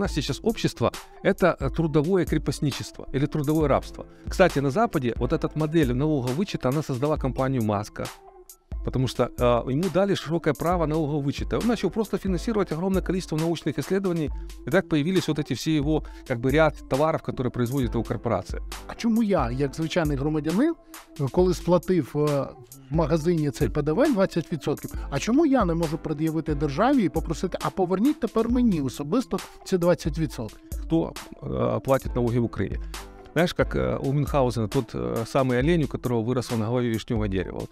У нас сейчас общество – это э, трудовое крепостничество или трудовое рабство. Кстати, на Западе вот эта модель налогового вычета, она создала компанию Маска, потому что э, ему дали широкое право налогового вычета. Он начал просто финансировать огромное количество научных исследований, и так появились вот эти все его, как бы, ряд товаров, которые производит его корпорация. А чому я, як звичайний громадянин, коли сплатив е, в магазині цей ПДВ 20%, а чому я не можу пред'явити державі і попросити, а поверніть тепер мені особисто ці 20%? Хто э, платить налоги в Україні? Знаешь, как э, у Мюнхгаузена тот э, самый олень, у которого выросло на голове вишневое дерево. Вот.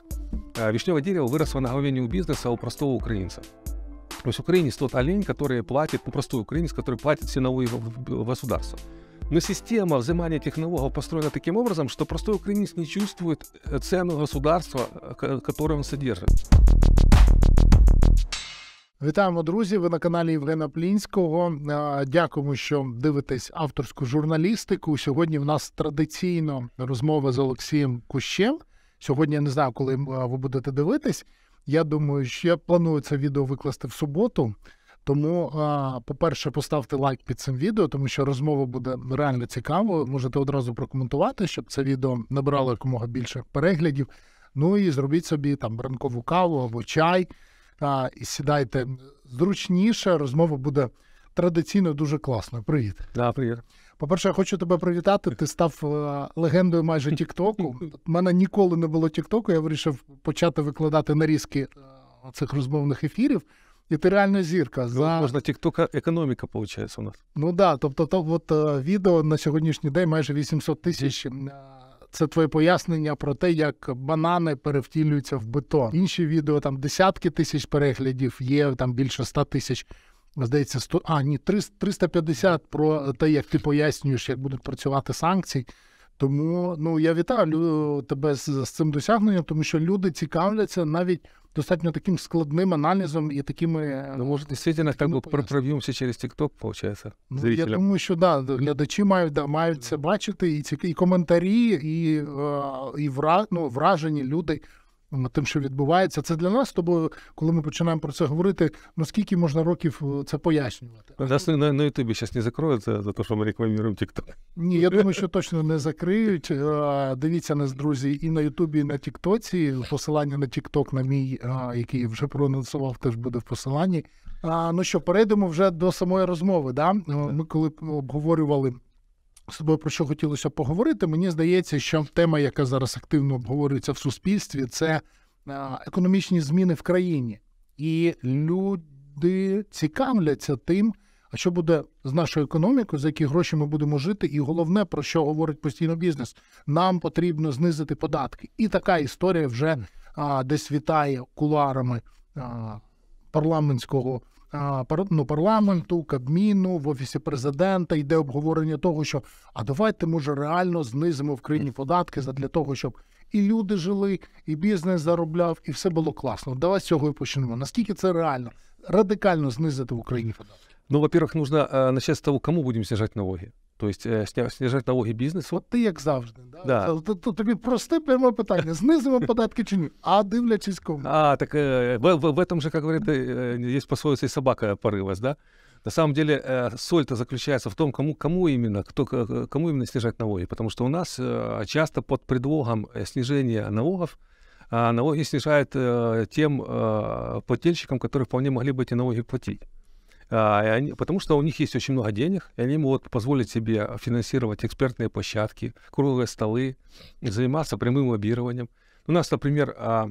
Вишневое дерево выросло на голове не у бизнеса, а у простого украинца. То есть украинец тот олень, который платит, ну, простой украинец, который платит все налоги государству. Но система взимания этих налогов построена таким образом, что простой украинец не чувствует э, цену государства, которое он содержит. Вітаємо, друзі! Ви на каналі Євгена Плінського. Дякуємо, що дивитесь авторську журналістику. Сьогодні в нас традиційно розмова з Олексієм Кущем. Сьогодні я не знаю, коли ви будете дивитись. Я думаю, що я планую це відео викласти в суботу. Тому, по-перше, поставте лайк під цим відео, тому що розмова буде реально цікавою. Можете одразу прокоментувати, щоб це відео набрало якомога більше переглядів. Ну і зробіть собі там ранкову каву або чай та і сідайте зручніше. Розмова буде традиційно дуже класно. Привіт. Да, привіт. По-перше, я хочу тебе привітати. Ти став е, легендою майже Тіктоку. У мене ніколи не було Тіктоку. Я вирішив почати викладати нарізки е, цих розмовних ефірів. І ти реально зірка. Ну, За... Можна тіктока економіка, виходить, у нас. Ну так, да, тобто, то, от е, відео на сьогоднішній день майже 800 тисяч це твоє пояснення про те, як банани перевтілюються в бетон. Інші відео там десятки тисяч переглядів, є там більше ста тисяч. Здається, 100, а ні, 350 про те, як ти пояснюєш, як будуть працювати санкції. Тому ну я вітаю тебе з, з цим досягненням, тому що люди цікавляться навіть достатньо таким складним аналізом, і такими... Е, ну, может, действительно, как бы пробьемся через ТикТок, получается, ну, Я думаю, що да, глядачі мають, да, мають це бачити, і, ці, і коментарі, і, е, і вра, ну, вражені люди тим, що відбувається. Це для нас тобою, коли ми починаємо про це говорити, наскільки можна років е, це пояснювати? Нас на, на Ютубі зараз не закроють за, те, що ми рекламіруємо Тікток. Ні, я думаю, що точно не закриють. Е, дивіться нас, друзі, і на Ютубі, і на Тіктоці. Посилання на Тікток, на мій, е, який я вже проанонсував, теж буде в посиланні. А, Ну що, перейдемо вже до самої розмови. Да? Ми коли обговорювали з тобою про що хотілося поговорити. Мені здається, що тема, яка зараз активно обговорюється в суспільстві, це економічні зміни в країні, і люди цікавляться тим, а що буде з нашою економікою, за які гроші ми будемо жити, і головне про що говорить постійно бізнес: нам потрібно знизити податки. І така історія вже а, десь вітає куларами а, парламентського ну, парламенту, Кабміну, в офісі президента йде обговорення того, що а давайте може реально знизимо в країні податки для того, щоб і люди жили, і бізнес заробляв, і все було класно. Давай з цього і почнемо. Наскільки це реально радикально знизити в Україні податки? Ну, во-первых, нужно начать с того, кому будем снижать налоги. то есть э, снижать налоги бізнесу. От ти як завжди, да? Да. Тобто тобі просте пряме питання: знизимо податки чи ні? А дивлячись кому. А, так в, в, в этом же, как говорят, э, есть пословица, и собака порылась, да? На самом деле э, соль-то заключается в том, кому, кому именно, кто, кому именно снижать налоги, потому что у нас часто под предлогом снижения налогов налоги снижают тем плательщикам, которые вполне могли бы эти налоги платить. А, они, потому что у них есть очень много денег, и они могут позволить себе финансировать экспертные площадки, круглые столы, заниматься прямым лоббированием. У нас, например, а,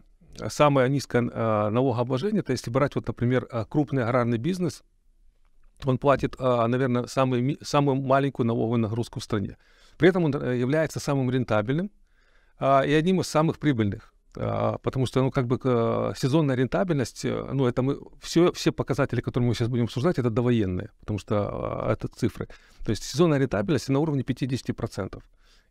самое низкое а, налогообложение, то есть брать, вот, например, крупный аграрный бизнес, он платит, наверное, самый, самую маленькую налоговую нагрузку в стране. При этом он э, является самым рентабельным и одним из самых прибыльных. А, потому что, ну, как бы а, сезонная рентабельность, э, ну, это мы, все, все показатели, которые мы сейчас будем обсуждать, это довоенные, потому что а, это цифры. То есть сезонная рентабельность на уровне 50%.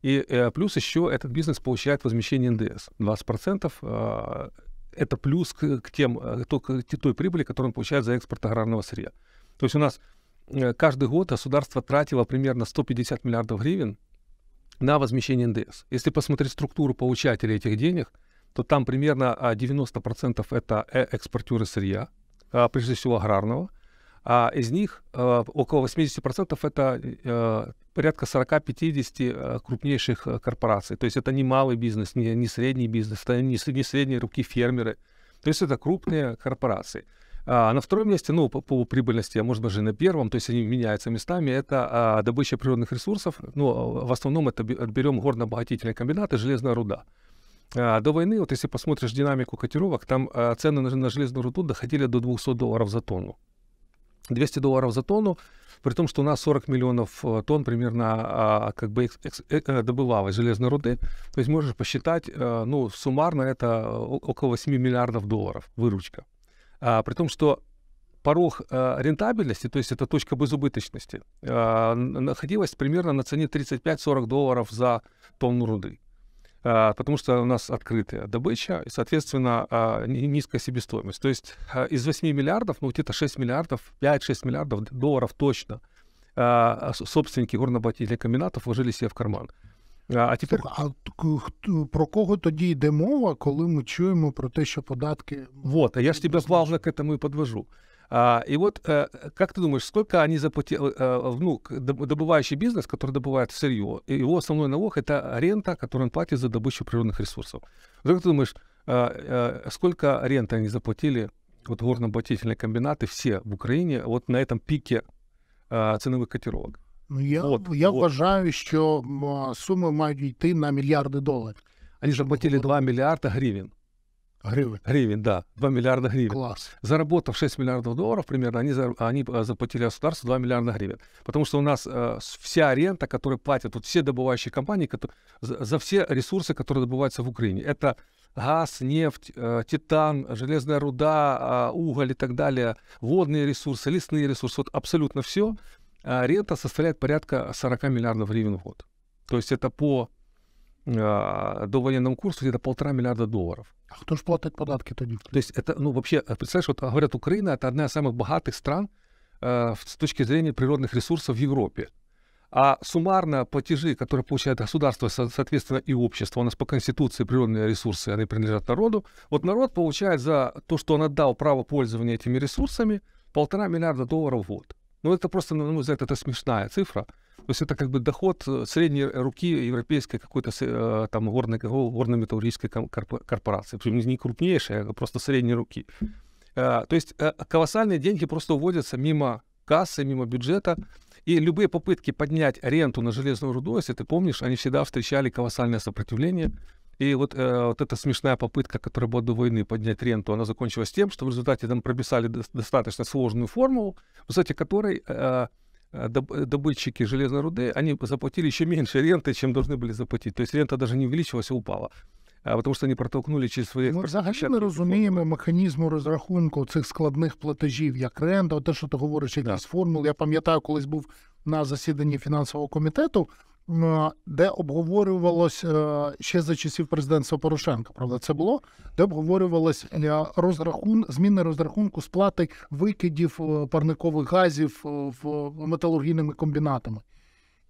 И э, плюс еще этот бизнес получает возмещение НДС. 20% это плюс к, тем, э, к той прибыли, которую он получает за экспорт аграрного сырья. То есть у нас каждый год государство тратило примерно 150 миллиардов гривен на возмещение НДС. Если посмотреть структуру получателей этих денег – то там примерно 90% а, это э, экспортеры сырья, а, прежде всего аграрного. А из них э, около 80% это э, порядка 40-50 крупнейших корпораций. То есть это не малый бизнес, не, не средний бизнес, это не, не средние руки фермеры. То есть это крупные корпорации. А, а на втором месте, ну, по, по прибыльности, а может даже на первом, то есть они меняются местами, это а, добыча природных ресурсов. Ну, в основном это берем горно-обогатительные комбинаты, железная руда. А, до войны, вот если посмотришь динамику котировок, там а, цены на, железную руду доходили до 200 долларов за тонну. 200 долларов за тонну, при том, что у нас 40 миллионов э, тонн примерно а, как бы э, э, добывалось железной руды. То есть можешь посчитать, ну, суммарно это около 8 миллиардов долларов выручка. При том, что порог рентабельности, то есть это точка безубыточности, находилась примерно на цене 35-40 долларов за тонну руды. потому что у нас открытая добыча и, соответственно, низкая себестоимость. То есть из 8 миллиардов, ну, где-то 6 миллиардов, 5-6 миллиардов долларов точно собственники горнобатійних комбінатів вложили себе в карман. А тепер а про кого тоді йде мова, коли ми чуємо про те, що податки Вот, а я ж тебе плавно к этому і подвожу. А, и вот э, как ты думаешь, сколько они заплатили, э, ну, добывающий бизнес, который добывает сырье, его основной налог это рента, которую он платит за добычу природных ресурсов. как ты думаешь, э, э, сколько ренты они заплатили, вот горно-ботительные комбинаты все в Украине, вот на этом пике э, ценовых котировок? Ну, я, от, я от. вважаю, що суми мають йти на миллиарды долларов. Они заплатили платили 2 мільярда гривень. Гривен. Гривен, да. 2 миллиарда гривен. Класс. Заработав 6 миллиардов долларов примерно, они, они э, заплатили государству 2 миллиарда гривен. Потому что у нас э, вся аренда которую платят вот все добывающие компании, которые, за, за все ресурсы, которые добываются в Украине. Это газ, нефть, э, титан, железная руда, э, уголь и так далее, водные ресурсы, лесные ресурсы, вот абсолютно все. аренда составляет порядка 40 миллиардов гривен в год. То есть это по э, а, довоенному курсу где-то полтора миллиарда долларов. А кто же платит податки тоді? То есть это, ну, вообще, э, представляешь, вот а, говорят, Украина это одна из самых богатых стран э, с точки зрения природных ресурсов в Европе. А суммарно платежи, которые получает государство, соответственно, и общество, у нас по Конституции природные ресурсы, они принадлежат народу, вот народ получает за то, что он отдал право пользования этими ресурсами, полтора миллиарда долларов в год. Ну, это просто, на мой взгляд, это смешная цифра. То есть это как бы доход э, средней руки европейской какой-то э, там горной, горно-металлургической корпорации. Причем не крупнейшая а просто средней руки. А, то есть э, колоссальные деньги просто уводятся мимо кассы, мимо бюджета. И любые попытки поднять ренту на железную руду, если ты помнишь, они всегда встречали колоссальное сопротивление. И вот, э, вот эта смешная попытка, которая была до войны, поднять ренту, она закончилась тем, что в результате там прописали до- достаточно сложную формулу, в результате которой а, э, добытчики железной руды, они заплатили еще меньше ренты, чем должны были заплатить. То есть рента даже не увеличилась, а упала. А потому что они протолкнули через свої ну, взагалі ми розуміємо механізму розрахунку цих складних платежів, як ренда, те, що ти говориш, якісь да. формули. Я пам'ятаю, колись був на засіданні фінансового комітету. де обговорювалось е, ще за часів президентства Порошенка, правда, це було де обговорювалось е, розрахун зміни розрахунку сплати викидів е, парникових газів в металургійними комбінатами,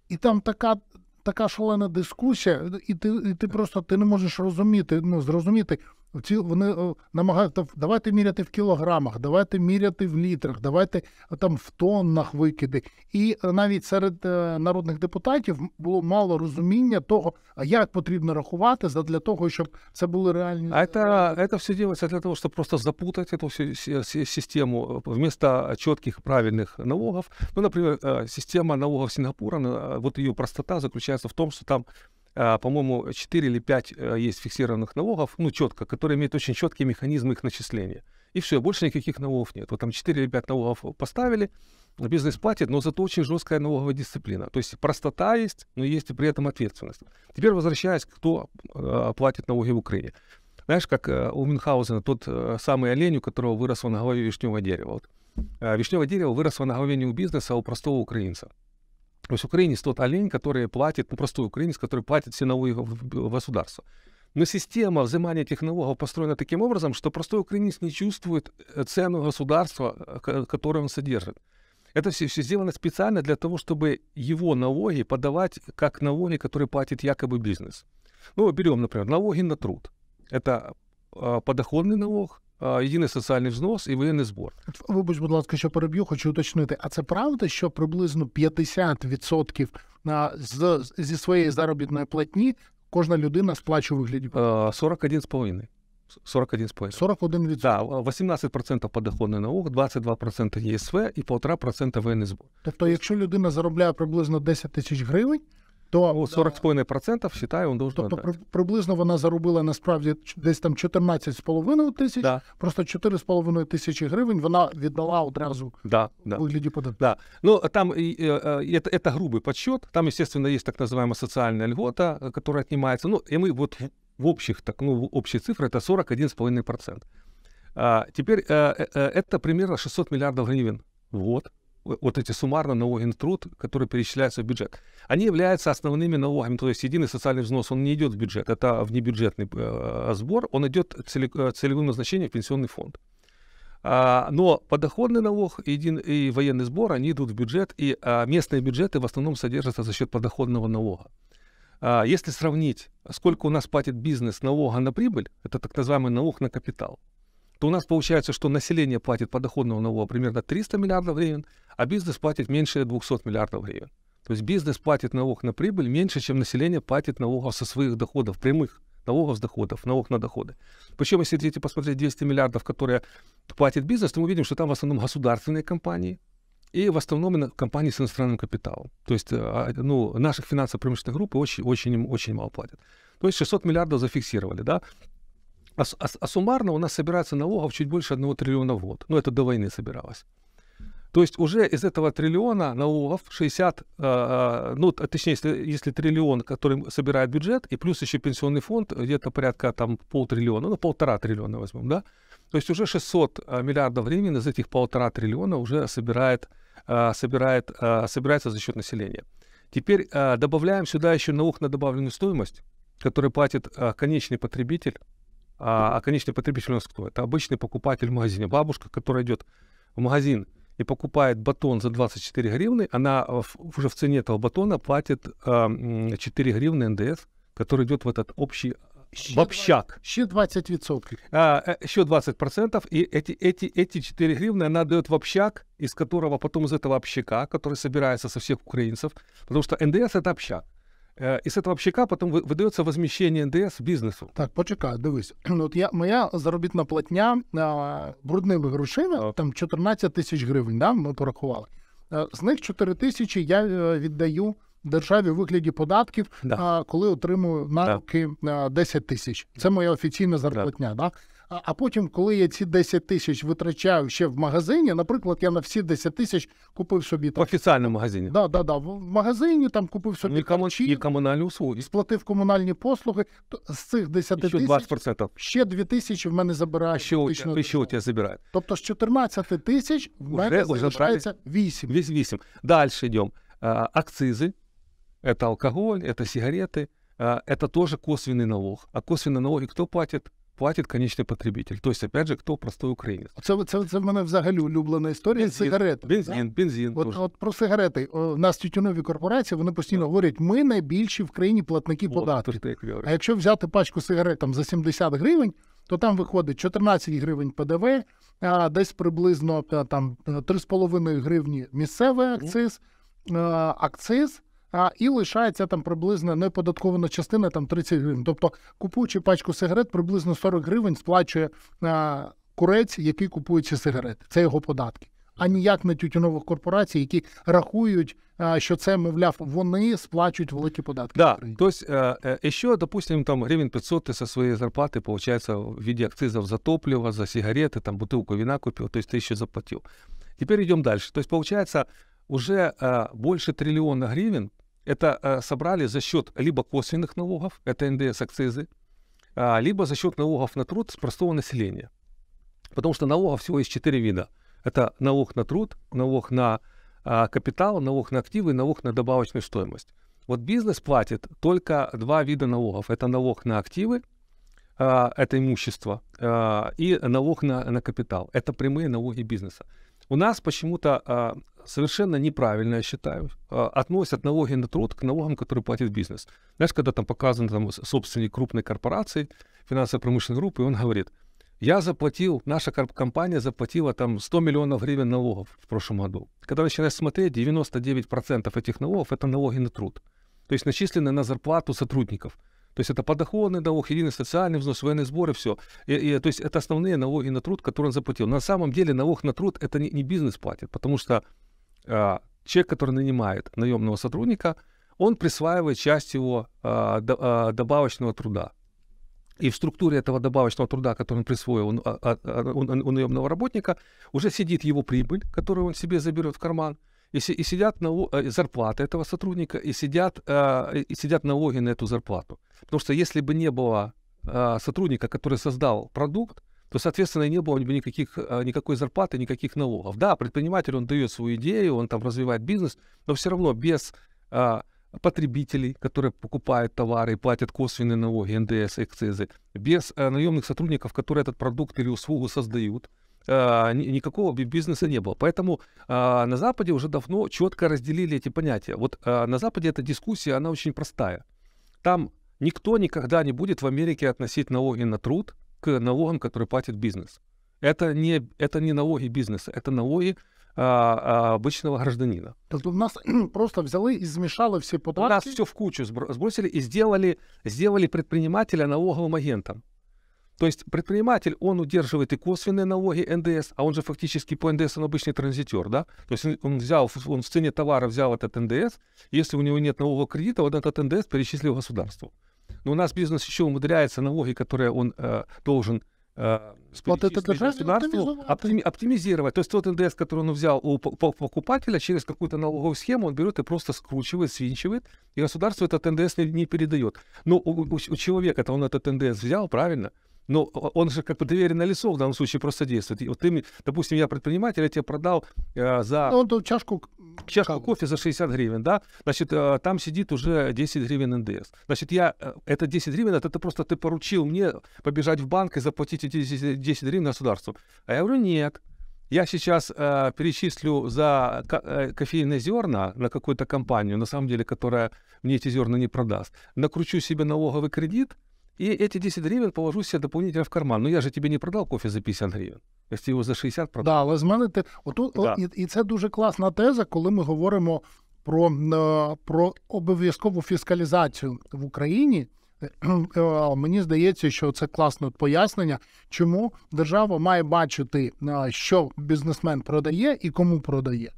і там така. Така шалена дискусія, і ти і ти просто ти не можеш розуміти, ну зрозуміти, ці вони е, намагаються давайте міряти в кілограмах, давайте міряти в літрах, давайте е, там в тоннах викиди. І е, навіть серед народних депутатів було мало розуміння того, як потрібно рахувати для того, щоб це були реальні А це, це все робиться для того, щоб просто запутати цю систему э, вместо чітких правильних налогів. Ну, наприклад, э, система налогів Сингапура, э, вот її простота заключається в тому, що там. Э, по-моему, 4 или 5 э, есть фиксированных налогов, ну, четко, которые имеют очень четкие механизмы их начисления. И все, больше никаких налогов нет. Вот там 4 или 5 налогов поставили, бизнес платит, но зато очень жесткая налоговая дисциплина. То есть простота есть, но есть и при этом ответственность. Теперь возвращаясь, кто э, платит налоги в Украине. Знаешь, как у Мюнхгаузена тот самый олень, у которого выросло на голове вишневое дерево. Вот. Вишневое дерево выросло на голове не у бизнеса, а у простого украинца. То есть украинец тот олень, который платит, ну, простой украинец, который платит все налоги государства. Но система взимания этих налогов построена таким образом, что простой украинец не чувствует э, цену государства, э, которое он содержит. Это все, все сделано специально для того, чтобы его налоги подавать как налоги, которые платит якобы бизнес. Ну, берем, например, налоги на труд. Это а, подоходный налог, єдиний соціальний взнос і воєнний збор. Вибач, будь ласка, що переб'ю, хочу уточнити. А це правда, що приблизно 50% на з зі своєї заробітної платні кожна людина сплачує у вигляді 41,5%. 41,5. 41%. Да, 18% подоходний налог, 22% ЄСВ і 1,5% воєнний збор. Тобто, якщо людина заробляє приблизно 10 тисяч гривень, то 40,5% считаю, він должен Тобто при, приблизно вона заробила насправді десь там 14,5 тисяч, да. просто 4,5 тисячі гривень вона віддала одразу да, да. У вигляді податків. Да. Ну, там это, это грубый подсчет, там, естественно, есть так называемая социальная льгота, которая отнимается, ну, и мы вот в общих, так, ну, в общей цифре это 41,5%. А, теперь а, это примерно 600 миллиардов гривен в год. Э, вот эти суммарно налоги на труд, которые перечисляются в бюджет, они являются основными налогами, то есть единый социальный взнос, он не идет в бюджет, это внебюджетный э, э сбор, он идет целе, э, целевым назначением в пенсионный фонд. А, но подоходный налог и, един, и военный сбор, они идут в бюджет, и а, местные бюджеты в основном содержатся за счет подоходного налога. А, если сравнить, сколько у нас платит бизнес налога на прибыль, это так называемый налог на капитал, то у нас получается, что население платит подоходного налога примерно 300 миллиардов гривен, а бизнес платит меньше 200 миллиардов гривен. То есть бизнес платит налог на прибыль меньше, чем население платит налогов со своих доходов, прямых налогов с доходов, налог на доходы. Причем, если дети посмотреть 200 миллиардов, которые платит бизнес, то мы видим, что там в основном государственные компании, и в основном компании с иностранным капиталом. То есть а, а, ну, наших финансово-промышленных групп очень-очень очень мало платят. То есть 600 миллиардов зафиксировали, да? А, а, а суммарно у нас собирается налогов чуть больше 1 триллиона в год. Ну, это до войны собиралось. То есть уже из этого триллиона налогов 60, э, э, ну, точнее, если, если триллион, который собирает бюджет, и плюс еще пенсионный фонд, где-то порядка там полтриллиона, ну, полтора триллиона возьмем, да? То есть уже 600 э, миллиардов времени из этих полтора триллиона уже собирает, собирает, собирается за счет населения. Теперь добавляем сюда еще налог на добавленную стоимость, который платит конечный потребитель а, конечный потребитель у нас кто? Это обычный покупатель в магазине. Бабушка, которая идет в магазин и покупает батон за 24 гривны, она в, а, уже в цене этого батона платит э, а, 4 гривны НДС, который идет в этот общий а, ще общак. Ще 20 А, э, еще 20 процентов. И эти, эти, эти 4 гривны она дает в общак, из которого потом из этого общака, который собирается со всех украинцев, потому что НДС это общак. Е, і з цього общака потім видається возміщення НДС бізнесу. Так, почекай, дивись. От я моя заробітна платня е, брудними грошима, там 14 тисяч гривень. Да, ми порахували. Е, з них 4 тисячі я віддаю державі у вигляді податків, да. коли отримую на руки да. 10 тисяч. Це моя офіційна зарплатня. Да. А потім, коли я ці 10 тисяч витрачаю ще в магазині, наприклад, я на всі 10 тисяч купив собі там, в офіційному магазині. Да, да, да, в магазині там купив собі і, кому... і комунальні услуги. сплатив комунальні послуги. То з цих 10 тисяч ще 2 тисячі в мене забирає. Ще, ще, ще у тебе забирають. Тобто з 14 тисяч в мене уже, залишається 8. 8. Далі йдемо. А, акцизы, это алкоголь, это сигареты, а, это тоже косвенный налог. А косвенный налог кто платит? платить конечний потребитель. Тобто, опять же, хто простой українець. Це це, це в мене взагалі улюблена історія. Бензин, сигарет. Бензин, да? бензин. От, от про сигарети. У нас тютюнові корпорації вони постійно да. говорять, ми найбільші в країні платники от, податків. А якщо взяти пачку сигарет там, за 70 гривень, то там виходить 14 гривень ПДВ, а десь приблизно там 3,5 гривні місцевий акциз, акциз а і лишається там приблизно неподаткована частина, там 30 гривень. Тобто, купуючи пачку сигарет, приблизно 40 гривень сплачує а, курець, який купує ці сигарети. Це його податки. А ніяк не тютюнових корпорацій, які рахують, що це, мовляв, вони сплачують великі податки. Да, то есть еще, там гривен 500 ты со своей зарплаты, получается, в виде акцизов за топливо, за сигареты, там бутилку вина купил, то есть ты еще заплатил. Теперь идем дальше. То есть, получается, уже е, больше триллиона гривен Это э, собрали за счет либо косвенных налогов, это НДС, акцизы, э, либо за счет налогов на труд с простого населения. Потому что налогов всего есть четыре вида. Это налог на труд, налог на э, капитал, налог на активы, налог на добавочную стоимость. Вот бизнес платит только два вида налогов. Это налог на активы, э, это имущество, э, и налог на, на капитал. Это прямые налоги бизнеса. У нас почему-то а, совершенно неправильно, я считаю, а, относят налоги на труд к налогам, которые платит бизнес. Знаешь, когда там показан там, собственник крупной корпорации, финансово-промышленной группы, и он говорит, я заплатил, наша компания заплатила там 100 миллионов гривен налогов в прошлом году. Когда начинаешь смотреть, 99% этих налогов – это налоги на труд. То есть начислены на зарплату сотрудников – то есть это подоходный налог, единый социальный взнос, военные сборы, все. И, и, то есть это основные налоги на труд, которые он заплатил. На самом деле налог на труд это не, не бизнес платит, потому что э, человек, который нанимает наемного сотрудника, он присваивает часть его э, до, э, добавочного труда. И в структуре этого добавочного труда, который он присвоил у, у, у наемного работника, уже сидит его прибыль, которую он себе заберет в карман – и, и сидят на э, зарплаты этого сотрудника, и сидят, э, и сидят налоги на эту зарплату. Потому что если бы не было э, сотрудника, который создал продукт, то, соответственно, и не было бы никаких, никакой зарплаты, никаких налогов. Да, предприниматель, он дает свою идею, он там развивает бизнес, но все равно без а, потребителей, которые покупают товары и платят косвенные налоги, НДС, экцизы, без а, наемных сотрудников, которые этот продукт или услугу создают, э, никакого бизнеса не было. Поэтому э, на Западе уже давно четко разделили эти понятия. Вот э, на Западе эта дискуссия, она очень простая. Там никто никогда не будет в Америке относить налоги на труд к налогам, которые платит бизнес. Это не, это не налоги бизнеса, это налоги обычного гражданина. У нас просто взяли и смешали все податки. У нас все в кучу сбросили и сделали, сделали предпринимателя налоговым агентом. То есть предприниматель, он удерживает и косвенные налоги НДС, а он же фактически по НДС он обычный транзитер, да? То есть он взял, он в цене товара взял этот НДС, если у него нет налогового кредита, вот этот НДС перечислил государству. Но у нас бизнес еще умудряется налоги, которые он э, должен вот э, это государству оптими, оптимизировать. То есть тот НДС, который он взял у покупателя, через какую-то налоговую схему он берет и просто скручивает, свинчивает, и государство этот НДС не, не передает. Но у, у, у человека-то он этот НДС взял, правильно? но ну, он же как бы доверенное лицо в данном случае просто действует. И вот ты, допустим, я предприниматель, я тебе продал э, за... Ну, он тут чашку... Чашку как? кофе за 60 гривен, да? Значит, э, там сидит уже 10 гривен НДС. Значит, я... Э, это 10 гривен, это просто ты поручил мне побежать в банк и заплатить эти 10, 10 гривен государству. А я говорю, нет, я сейчас э, перечислю за ко- э, кофейные зерна на какую-то компанию, на самом деле, которая мне эти зерна не продаст, накручу себе налоговый кредит, И эти 10 гривен положу себе дополнительно в карман. Но ну, я же тебе не продал кофе за 50 гривен. Я тебе за 60 продав. Да, але зменити отут да. і, і це дуже класна теза, коли ми говоримо про, е, про обов'язкову фіскалізацію в Україні. Е, е, мені здається, що це класне пояснення, чому держава має бачити, що бізнесмен продає і кому продає.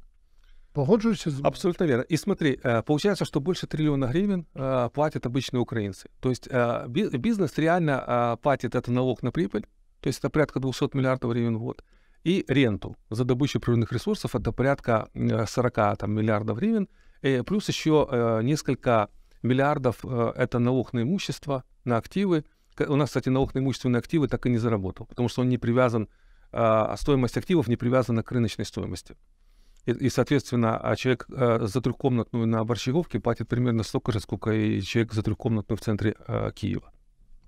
Погоджуюся абсолютно верно. И смотри, э, получается, что больше триллиона гривен э, платят обычные украинцы. То есть э, бизнес реально платит это налог на прибыль, то есть это порядка 200 миллиардов гривен в год, и ренту за добычу природных ресурсов это порядка 40 там, миллиардов гривен, и плюс еще несколько миллиардов это налог на имущество, на активы. У нас, кстати, налог на имущество на активы так и не заработал, потому что он не привязан, а стоимость активов не привязана к рыночной стоимости. И, и соответственно, а человек э, за трехкомнатную на Борщаговке платит примерно столько же, сколько и человек за трехкомнатную в центре е, э, Києва.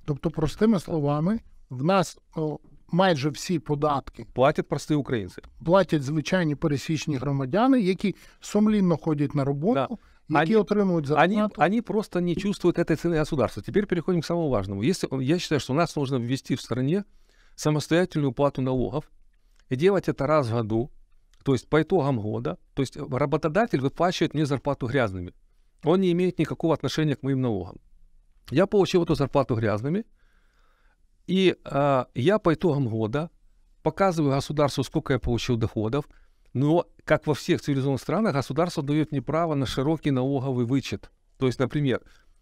Тобто, простими словами, в нас о, майже всі податки Платять прості українці. платять звичайні пересічні громадяни, які сумлінно ходять на роботу. Да. Які они, отримують Они, они просто не чувствуют этой цены государства. Теперь переходим к самому важному. Если, я считаю, что у нас нужно ввести в стране самостоятельную плату налогов и делать это раз в году, то есть по итогам года, то есть работодатель выплачивает мне зарплату грязными. Он не имеет никакого отношения к моим налогам. Я получил эту зарплату грязными, и э, я по итогам года показываю государству, сколько я получил доходов, но, как во всех цивилизованных странах, государство дает мне право на широкий налоговый вычет. То есть, например,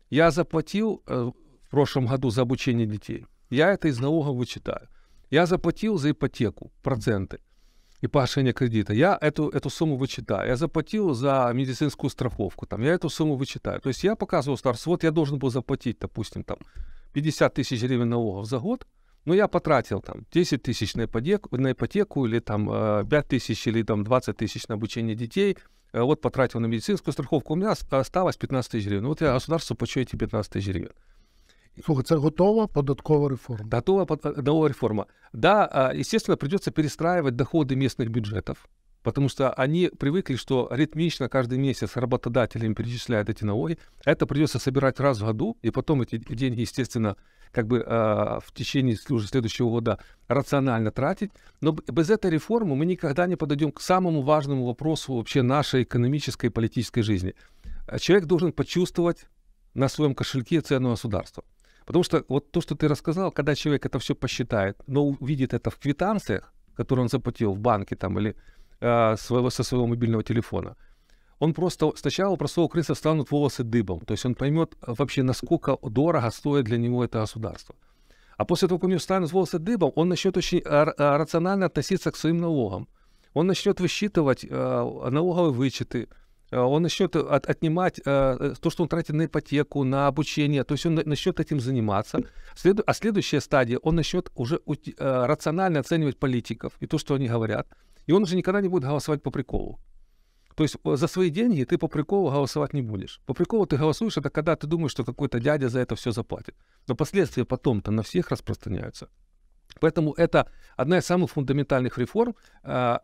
я заплатил э, в прошлом году за обучение детей, я это из налога вычитаю. Я заплатил за ипотеку, проценты – и погашение кредита. Я эту, эту сумму вычитаю. Я заплатил за медицинскую страховку, там, я эту сумму вычитаю. То есть я показывал старцу, вот я должен был заплатить, допустим, там, 50 тысяч гривен налогов за год, но я потратил там 10 тысяч на ипотеку, на ипотеку или там 5 э, тысяч или там 20 тысяч на обучение детей, э, вот потратил на медицинскую страховку, у меня осталось 15 тысяч гривен. Вот я государству плачу эти 15 тысяч гривен. Слухай, це готова податкова реформа. Готова податкова реформа. Да, а, естественно, придется перестраивать доходы местных бюджетов, потому что они привыкли, что ритмично каждый месяц работодатель перечисляют эти налоги. Это придется собирать раз в году, и потом эти деньги, естественно, как бы а, в течение уже следующего года рационально тратить. Но без этой реформы мы никогда не подойдем к самому важному вопросу вообще нашей экономической и политической жизни. Человек должен почувствовать на своем кошельке цену государства. Потому что вот то, что ты рассказал, когда человек это все посчитает, но увидит это в квитанциях, которые он заплатил в банке там или э, своего, со своего мобильного телефона, он просто сначала простого крыса станут волосы дыбом. То есть он поймет а, вообще, насколько дорого стоит для него это государство. А после того, как у него станут волосы дыбом, он начнет очень а, рационально относиться к своим налогам. Он начнет высчитывать э, налоговые вычеты, Э, он насчет э, от, отнимать э, то, что он тратит на ипотеку, на обучение, то есть он на, насчет этим заниматься. След, а следующая стадия, он насчет уже э, рационально оценивать политиков и то, что они говорят. И он уже никогда не будет голосовать по приколу. То есть э, за свои деньги ты по приколу голосовать не будешь. По приколу ты голосуешь, это когда ты думаешь, что какой-то дядя за это все заплатит. Но последствия потом-то на всех распространяются. Поэтому это одна из самых фундаментальных реформ а,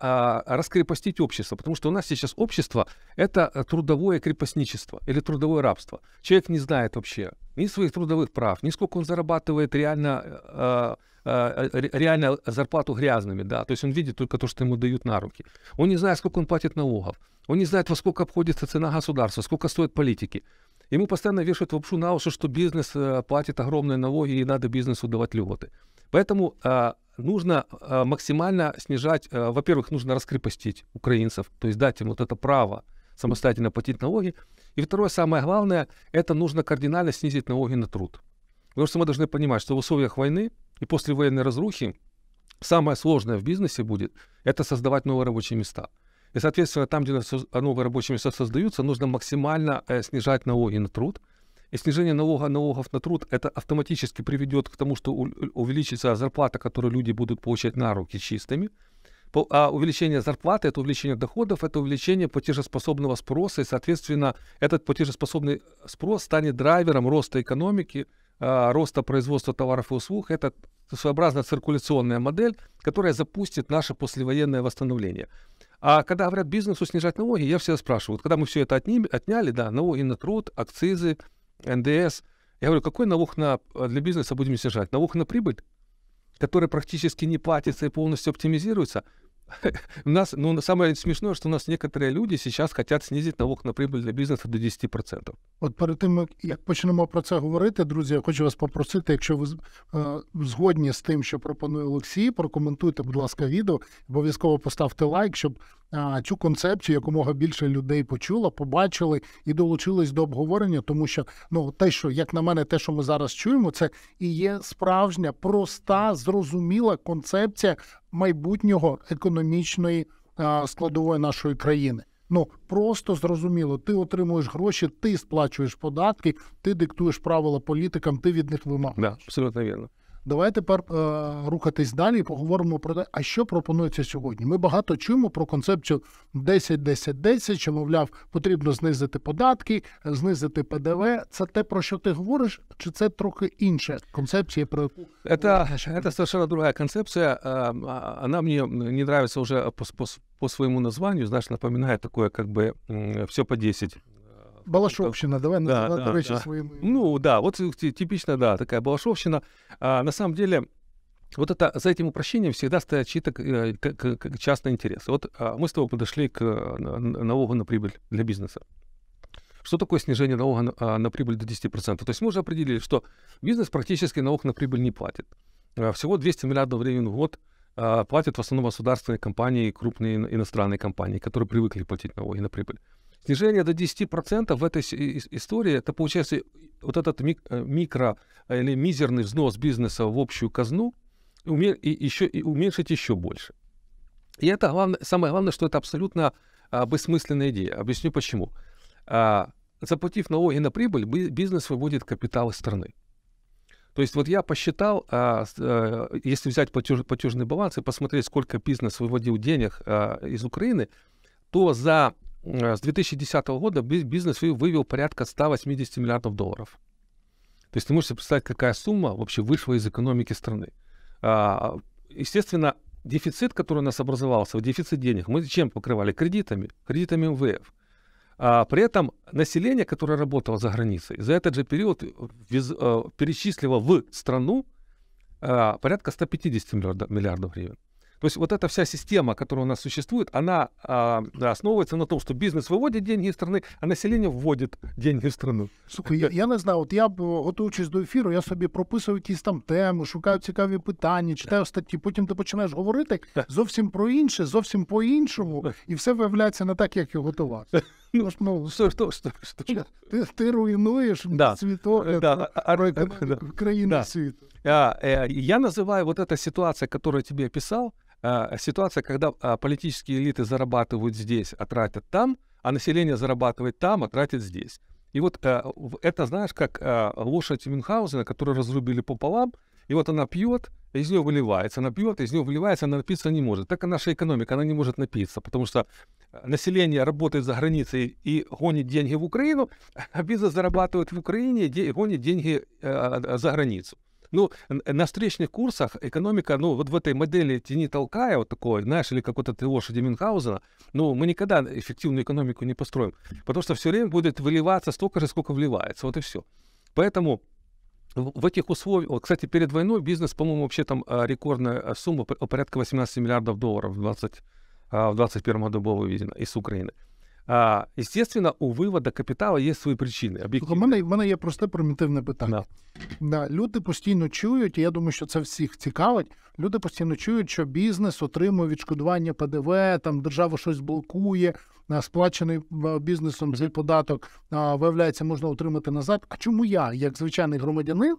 а, раскрепостить общество, потому что у нас сейчас общество — это э, трудовое крепостничество или трудовое рабство. Человек не знает вообще ни своих трудовых прав, ни сколько он зарабатывает реально, а, а, реально зарплату грязными, да, то есть он видит только то, что ему дают на руки. Он не знает, сколько он платит налогов, он не знает, во сколько обходится цена государства, сколько стоят политики. Ему постоянно вешают лапшу на уши, что бизнес платит огромные налоги и надо бизнесу давать льготы. Поэтому э, нужно э, максимально снижать, э, во-первых, нужно раскрепостить украинцев, то есть дать им вот это право самостоятельно платить налоги. И второе, самое главное, это нужно кардинально снизить налоги на труд. Потому что мы должны понимать, что в условиях войны и после военной разрухи самое сложное в бизнесе будет – это создавать новые рабочие места. И, соответственно, там, где новые рабочие места создаются, нужно максимально снижать налоги на труд – и снижение налога налогов на труд это автоматически приведет к тому, что увеличится зарплата, которую люди будут получать на руки чистыми. А увеличение зарплаты, это увеличение доходов, это увеличение платежеспособного спроса, и, соответственно, этот платежеспособный спрос станет драйвером роста экономики, а, роста производства товаров и услуг. Это своеобразная циркуляционная модель, которая запустит наше послевоенное восстановление. А когда говорят бизнесу снижать налоги, я всегда спрашиваю, вот когда мы все это отним, отняли, да, налоги на труд, акцизы, НДС. Я говорю, какой налог на, э, для бизнеса будем снижать? Налог на прибыль, который практически не платится и полностью оптимизируется – у нас, ну, самое смешное, что у нас некоторые люди сейчас хотят снизить налог на прибыль для бізнесу до 10%. От перед тим, як почнемо про це говорити, друзі, я хочу вас попросити, якщо ви е, згодні з тим, що пропонує Олексій, прокоментуйте, будь ласка, відео, обов'язково поставте лайк, щоб е, цю концепцію якомога більше людей почула, побачили і долучились до обговорення, тому що ну те, що як на мене, те, що ми зараз чуємо, це і є справжня, проста, зрозуміла концепція майбутнього економічної складової нашої країни. Ну просто зрозуміло, ти отримуєш гроші, ти сплачуєш податки, ти диктуєш правила політикам, ти від них вимагаєш. Да, абсолютно вірно. Давай тепер е, рухатись далі і поговоримо про те, а що пропонується сьогодні. Ми багато чуємо про концепцію 10-10-10, що, мовляв, потрібно знизити податки, знизити ПДВ. Це те, про що ти говориш, чи це трохи інша концепція, про яку Это, это совершенно другая концепция. Она е, мне не нравится уже по, по, по своему названию, знаешь, напоминает такое, как бы все по 10. Балашовщина, давай да, на, да, речи да. своїми. Ну да, вот э, типично, да, такая Балашовщина. А, на самом деле, вот это за этим упрощением всегда стоят чьи-то э, частные интересы. Вот а, мы с тобой подошли к э, налогу на прибыль для бизнеса. Что такое снижение налога на, а, на прибыль до 10%? То есть мы уже определили, что бизнес практически налог на прибыль не платит. А, всего 200 миллиардов гривен в год а, платят в основном государственные компании, крупные иностранные компании, которые привыкли платить налоги на прибыль. Снижение до 10% в этой истории, это получается вот этот э, микро э, или мизерный взнос бизнеса в общую казну, и еще и уменьшить еще больше. И это главное, самое главное, что это абсолютно а, бессмысленная идея. Объясню почему. А, заплатив налоги на прибыль, бизнес выводит капитал из страны. То есть вот я посчитал, а, э, если взять платеж, платежный баланс и посмотреть, сколько бизнес выводил денег а, из Украины, то за Э, с 2010 года бизнес вывел порядка 180 миллиардов долларов. То есть ты можешь себе представить, какая сумма вообще вышла из экономики страны. А, естественно, дефицит, который у нас образовался, дефицит денег, мы чем покрывали? Кредитами, кредитами МВФ. А, при этом население, которое работало за границей, за этот же период э, э, перечислило в страну а, порядка 150 миллиардов, миллиардов гривен. То есть вот эта вся система, которая у нас существует, она а, основывается на том, что бизнес выводит деньги из страны, а население вводит деньги в страну. Слухай, я, я не знаю, от я б готуючись до ефіру, я собі прописую якісь там теми, шукаю цікаві питання, читаю статті. Потім ти починаєш говорити зовсім про інше, зовсім по іншому, і все виявляється не так, як і готувався. Ну, ну, что, что, что, что? Ты, ты руйнуешь да. цветок а, а, да. країни да. світу. А, я называю вот эта ситуация, которую я тебе описал, Э, ситуация, когда а, политические элиты зарабатывают здесь, а тратят там, а население зарабатывает там, а тратит здесь. И вот э, это, знаешь, как э, лошадь Мюнхгаузена, которую разрубили пополам, и вот она пьет, из нее выливается, она пьет, из нее выливается, она напиться не может. Так и наша экономика, она не может напиться, потому что население работает за границей и гонит деньги в Украину, а бизнес зарабатывает в Украине и гонит деньги за границу. Ну, э, на встречных курсах экономика, ну, вот в этой модели тени толкая, вот такой, знаешь, или какой-то ты лошади Мюнхгаузена, ну, мы никогда эффективную экономику не построим, потому что все время будет выливаться столько же, сколько вливается, вот и все. Поэтому в этих условиях, вот кстати, перед войной бизнес, по-моему, вообще там а, рекордная э, сумма, порядка 18 миллиардов долларов в 20 а, в 2021 году было выведено из Украины. А, Естественно, у виводу капіталу є свої причини. У мене мене є просте примітивне питання. Да. Да, Люди постійно чують, і я думаю, що це всіх цікавить. Люди постійно чують, що бізнес отримує відшкодування ПДВ, там держава щось блокує, сплачений бізнесом цей податок виявляється, можна отримати назад. А чому я, як звичайний громадянин?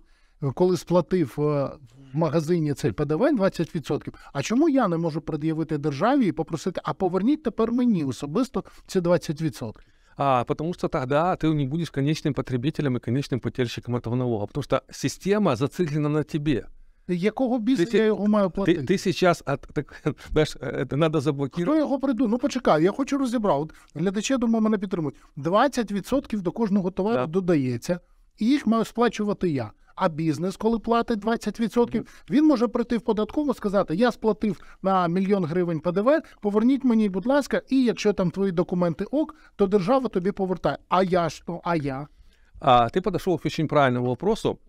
коли сплатив е, в магазині цей ПДВ 20%, а чому я не можу пред'явити державі і попросити, а поверніть тепер мені особисто ці 20%? А, потому что тогда ты не будешь конечным потребителем и конечным потерщиком этого налога, потому что система зациклена на тебе. Якого бізнесу ти, я його маю платити? Ти, ти сейчас, а, так, знаєш, е, е, надо заблокувати. Хто його придумав? Ну почекай, я хочу розібрати. Глядачі, думаю, мене підтримують. 20% до кожного товару да. додається, і їх маю сплачувати я. а бізнес, коли платить 20%, він може прийти в податкову сказати: Я сплатив на мільйон гривень ПДВ, поверніть мені, будь ласка, і якщо там твої документи ок, то держава тобі повертає. А я що? А я? А, ты подошел к очень правильному вопросу.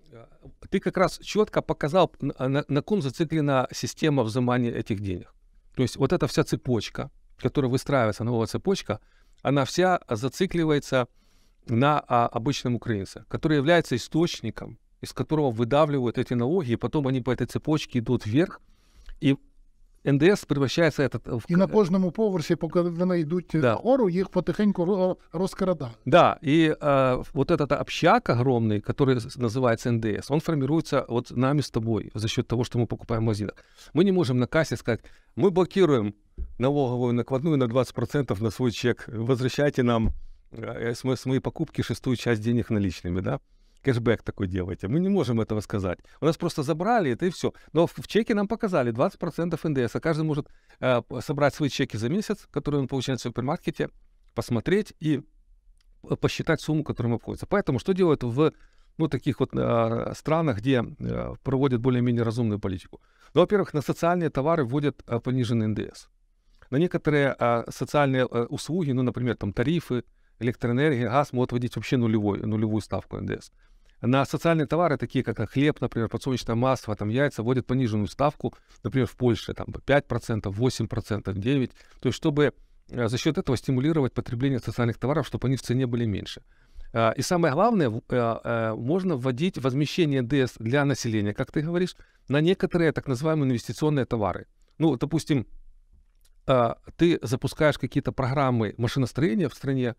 Ты как раз четко показал, на, на, на ком зациклена система взимания этих денег. То есть вот эта вся цепочка, которая выстраивается, новая цепочка, она вся зацикливается на а, обычном украинце, который является источником из которого выдавливают эти налоги, и потом они по этой цепочке идут вверх, и НДС превращается этот... Э, в... И на каждом поверсі, поки вони йдуть э, да. гору, їх потихеньку розкрадають. Да, и э, вот этот общак огромный, который называется НДС, он формируется вот нами с тобой за счет того, что мы покупаем магазин. Мы не можем на кассе сказать, мы блокируем налоговую накладную на 20% на свой чек, э, возвращайте нам э, с моей покупки шестую часть денег наличными, да? кэшбэк такой делаете. Мы не можем этого сказать. У нас просто забрали это и все. Но в, в чеке нам показали 20% НДС. А каждый может э, собрать свои чеки за месяц, которые он получает в супермаркете, посмотреть и э, посчитать сумму, которая ему обходится. Поэтому что делают в ну, таких вот э, странах, где э, проводят более-менее разумную политику? Ну, во-первых, на социальные товары вводят э, пониженный НДС. На некоторые э, социальные э, услуги, ну, например, там тарифы, электроэнергия, газ могут вводить вообще нулевой, нулевую ставку НДС. На социальные товары, такие как а, хлеб, например, подсолнечное масло, там яйца, вводят пониженную ставку, например, в Польше там 5%, 8%, 9%. То есть, чтобы э, за счет этого стимулировать потребление социальных товаров, чтобы они в цене были меньше. А, и самое главное, э, э, можно вводить возмещение НДС для населения, как ты говоришь, на некоторые так называемые инвестиционные товары. Ну, допустим, а, ты запускаешь какие-то программы машиностроения в стране,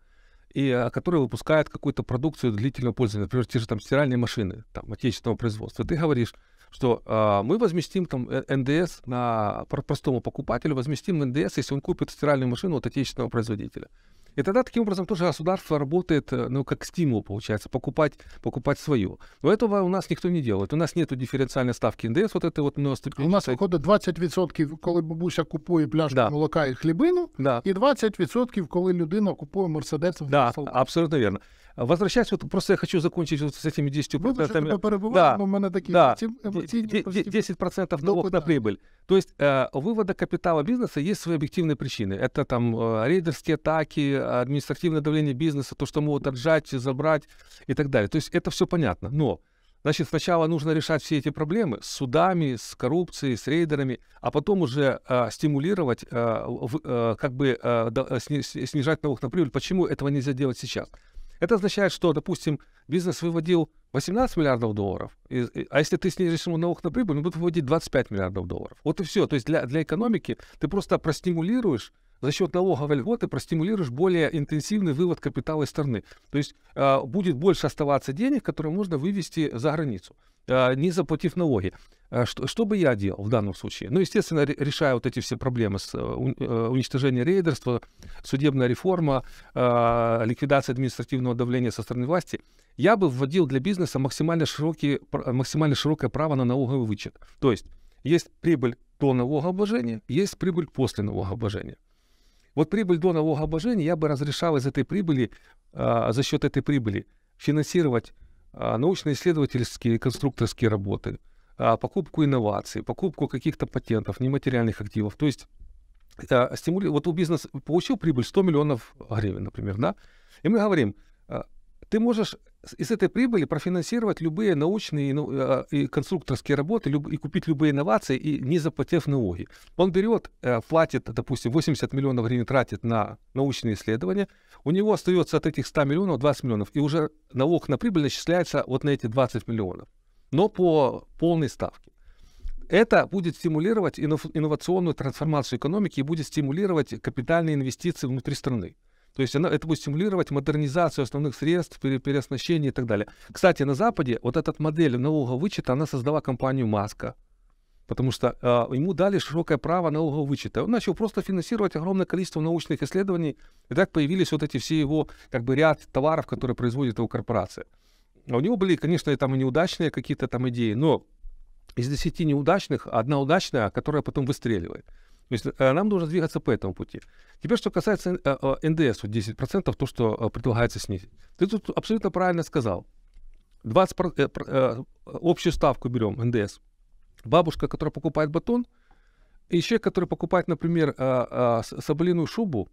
и а, которые выпускают какую-то продукцию длительного пользования, например, те же там стиральные машины там, отечественного производства. Ты говоришь, что э, мы возместим там э, НДС на простому покупателю, возместим НДС, если он купит стиральную машину от отечественного производителя. И тогда таким образом тоже государство работает, э, ну, как стимул, получается, покупать, покупать свое. Но этого у нас никто не делает. У нас нет диференциальной ставки НДС, вот это вот множество. У нас виходить 20%, коли бабуся купує пляшку да. молока і хлібину, да. і 20%, коли людина купує мерседес Да, абсолютно верно. Возвращаясь, вот просто я хочу закончить вот с этими 10%. Вибачте, перебували, да, у мене такі да, ці 10% налог на прибыль. То есть э, вывода капитала бизнеса есть свои объективные причины. Это там э, рейдерские атаки, административное давление бизнеса, то, что могут отжать, забрать и так далее. То есть это все понятно. Но Значит, сначала нужно решать все эти проблемы с судами, с коррупцией, с рейдерами, а потом уже э, стимулировать, э, в, э, как бы э, да, э, снижать налог на прибыль. Почему этого нельзя делать сейчас? Это означает, что, допустим, бизнес выводил 18 миллиардов долларов, и, и, а если ты снизишь ему налог на прибыль, он будет выводить 25 миллиардов долларов. Вот и все. То есть для, для экономики ты просто простимулируешь за счет налоговой льготы простимулируешь более интенсивный вывод капитала из страны. То есть э, будет больше оставаться денег, которые можно вывести за границу, э, не заплатив налоги. А что, что бы я делал в данном случае? Ну, естественно, решая вот эти все проблемы с э, э, уничтожением рейдерства, судебная реформа, ликвидация административного давления со стороны власти, я бы вводил для бизнеса максимально, широкие, максимально широкое право на налоговый вычет. То есть есть прибыль до налогообложения, есть прибыль после налогообложения. Вот прибыль до налогообложения я бы разрешал из этой прибыли, а, за счет этой прибыли финансировать а, научно-исследовательские и конструкторские работы, а, покупку инноваций, покупку каких-то патентов, нематериальных активов. То есть стимули... вот у бизнеса получил прибыль 100 миллионов гривен, например, да? И мы говорим, ты можешь из этой прибыли профинансировать любые научные ну, э, а, и конструкторские работы и купить любые инновации, и не заплатив налоги. Он берет, э, платит, допустим, 80 миллионов гривен тратит на научные исследования, у него остается от этих 100 миллионов 20 миллионов, и уже налог на прибыль начисляется вот на эти 20 миллионов, но по полной ставке. Это будет стимулировать инновационную трансформацию экономики и будет стимулировать капитальные инвестиции внутри страны. То есть она, это будет стимулировать модернизацию основных средств, переоснащение и так далее. Кстати, на Западе вот эта модель налогового вычета, она создала компанию Маска. Потому что э, ему дали широкое право налогового вычета. Он начал просто финансировать огромное количество научных исследований, и так появились вот эти все его, как бы, ряд товаров, которые производит его корпорация. А у него были, конечно, там и неудачные какие-то там идеи, но из 10 неудачных одна удачная, которая потом выстреливает. То есть э, нам нужно двигаться по этому пути. Теперь, что касается э, э, НДС, вот 10%, то, что предлагается снизить. Ты тут абсолютно правильно сказал. 20% общую ставку берем НДС. Бабушка, которая покупает батон, и человек, который покупает, например, соболиную шубу,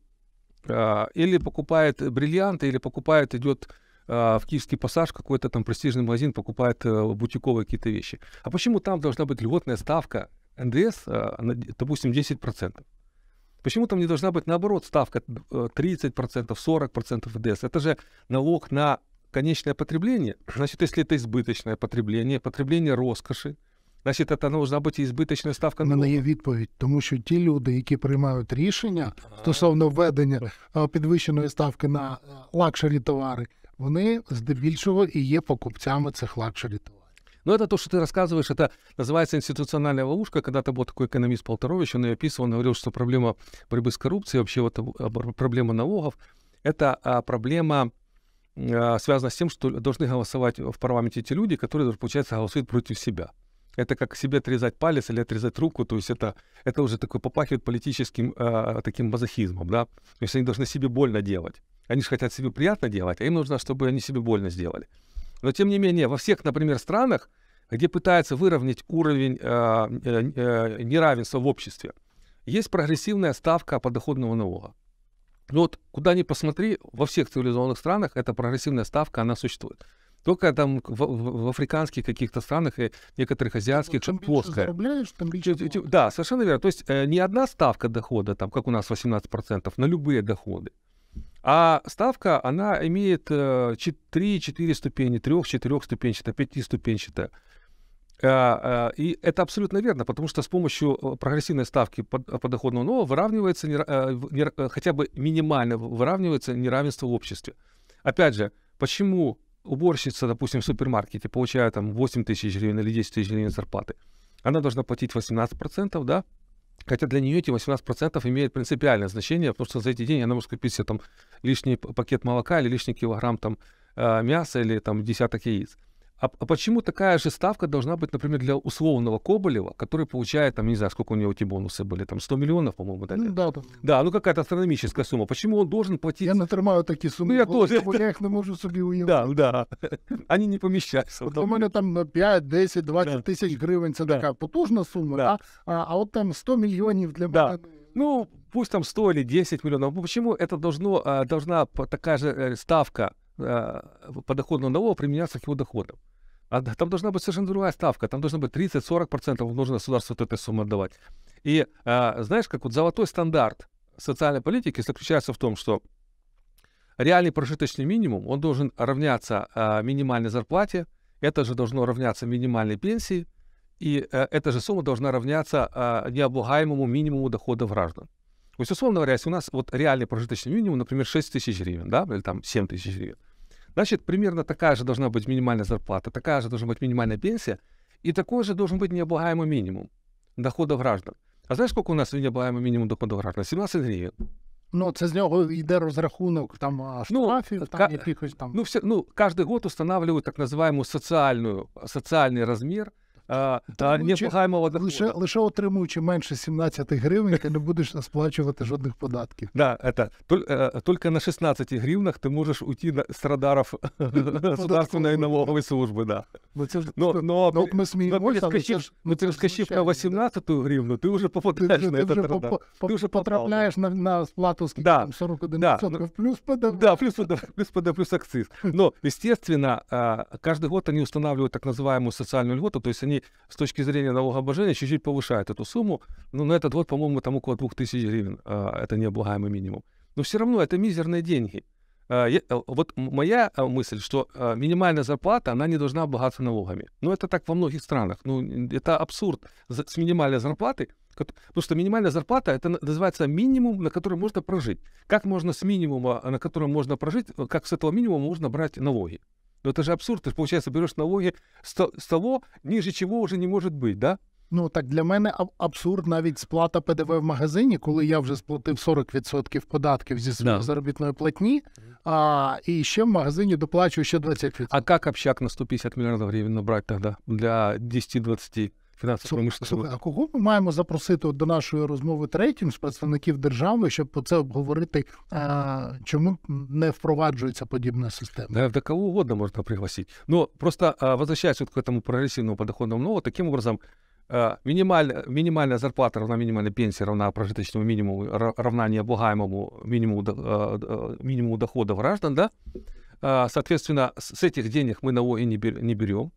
или покупает бриллианты, или покупает, идет в Киевский пассаж, какой-то там престижный магазин, покупает бутиковые какие-то вещи. А почему там должна быть льготная ставка НДС, допустим, 10%. Почему там не должна быть, наоборот, ставка 30%, 40% НДС? Это же налог на конечное потребление. Значит, если это избыточное потребление, потребление роскоші, значит, это должна быть избыточная ставка. У мене є відповідь, тому що ті люди, які приймають рішення стосовно введення підвищеної ставки на е, лакшері товари, вони здебільшого і є покупцями цих лакшері товарів. Но это то, что ты рассказываешь, это называется институциональная ловушка. Когда-то был такой экономист Полторович, он ее описывал, он говорил, что проблема борьбы с коррупцией, вообще вот а, проблема налогов, это а, проблема а, связана с тем, что должны голосовать в парламенте те люди, которые, получается, голосуют против себя. Это как себе отрезать палец или отрезать руку, то есть это, это уже такой попахивает политическим э, таким мазохизмом, да. То есть они должны себе больно делать. Они же хотят себе приятно делать, а им нужно, чтобы они себе больно сделали. Но тем не менее, во всех, например, странах, где пытаются выровнять уровень э, э, э, неравенства в обществе, есть прогрессивная ставка подоходного налога. Но ну вот куда ни посмотри, во всех цивилизованных странах эта прогрессивная ставка, она существует. Только там в, в, в африканских каких-то странах и некоторых азиатских чем плоская. Зарубляешь, там больше да, совершенно верно. То есть э, не одна ставка дохода, там, как у нас 18%, на любые доходы, а ставка, она имеет 3-4 э, ступени, 3-4 ступенчатая, 5 ступенчатая. Э, э, и это абсолютно верно, потому что с помощью прогрессивной ставки подоходного нового выравнивается хотя бы минимально выравнивается неравенство в обществе. Опять же, почему уборщица, допустим, в супермаркете получает там 8 тысяч гривен или 10 тысяч гривен зарплаты? Она должна платить 18%, да? Хотя для нее эти 18% имеют принципиальное значение, потому что за эти деньги она может купить себе там лишний пакет молока или лишний килограмм там э, мяса или там десяток яиц. А, а почему такая же ставка должна быть, например, для условного Коболева, который получает, там, не знаю, сколько у него эти бонусы были, там, 100 миллионов, по-моему, да? Ну да, да. Да, ну какая-то астрономическая сумма. Почему он должен платить... Я натримаю такие суммы. Ну, я вот, тоже. Я их не можу себе уявити. Да, да. Они не помещаются. От у мене там 5, 10, 20 да. тысяч гривен, це да. така потужна сума, да. а, а, а там 100 миллионов для да. Ну, ну, пусть там 100 или 10 миллионов. Ну, почему это должно, а, должна такая же э, ставка э, подоходного налога применяться к его доходам? А там должна быть совершенно другая ставка. Там должно быть 30-40% нужно государству вот этой суммы отдавать. И э, знаешь, как вот золотой стандарт социальной политики заключается в том, что реальный прожиточный минимум, он должен равняться э, минимальной зарплате, это же должно равняться минимальной пенсии, и э, эта же сумма должна равняться э, необлагаемому минимуму дохода граждан. То есть, условно говоря, если у нас вот реальный прожиточный минимум, например, 6 тысяч гривен, да, или там 7 тысяч гривен, Значит, примерно такая же должна быть минимальная зарплата, такая же должна быть минимальная пенсия, и такой же должен быть необлагаемый минимум доходов граждан. А знаешь, сколько у нас необлагаемый минимум доходов граждан? 17 гривень. Ну, це з нього йде розрахунок там а, ну, штрафів, ну, там якихось там. Ну, все, ну, каждый год устанавливают так называемую социальную, социальный размер Та не вимагаємо лише лише отримуючи менше 17 гривень, ти не будеш сплачувати жодних податків. Да, это, е, Тільки на 16 гривнах ти можеш уйти на радарів государственної налогової служби. Да. Ну, це ж, но, но, но, ми сміємося, Ну, ти розкажи про 18 гривну, ти вже попадаєш на цей радар. Ти вже потрапляєш на, на сплату з да, 41% да, ну, плюс ПДВ. Да, плюс ПДВ, плюс, ПДВ, плюс акциз. Но, ну, естественно, каждый год они устанавливают так называемую социальную льготу, то есть они с точки зрения налогообложения чуть-чуть повышает эту сумму, но ну, на этот год, по-моему, там около 2000 гривен, а, это необлагаемый минимум. Но все равно это мизерные деньги. А, э, вот моя э, мысль, что э, минимальная зарплата, она не должна облагаться налогами. Но ну, это так во многих странах. Ну, это абсурд. С минимальной зарплаты Потому что минимальная зарплата это называется минимум, на который можно прожить. Как можно с минимума, на котором можно прожить, как с этого минимума можно брать налоги? Но это же абсурд. Ты ж, получается, береш налоги з того, ніже чого вже не може бути, да? Ну так для мене абсурд навіть сплата ПДВ в магазині, коли я вже сплатив 40% податків зі no. заробітної платні, а і ще в магазині доплачую ще 20%. А як общак на 150 мільярдів гривень набрати тоді для 10-20? Слухай, а кого ми маємо запросити до нашої розмови третім з представників держави, щоб це обговорити? А, чому не впроваджується подібна система? Да, да кого угодно можно пригласить. Ну просто а, возвращаясь вот к этому прогрессивному подоходному налогу, таким образом а, минимальная, минимальная зарплата равна минимальной пенсии, равна прожиточному минимуму, равна необлагаемому минимуму, а, а, минимуму дохода граждан, да? Соответственно, с этих денег мы налоги не берем.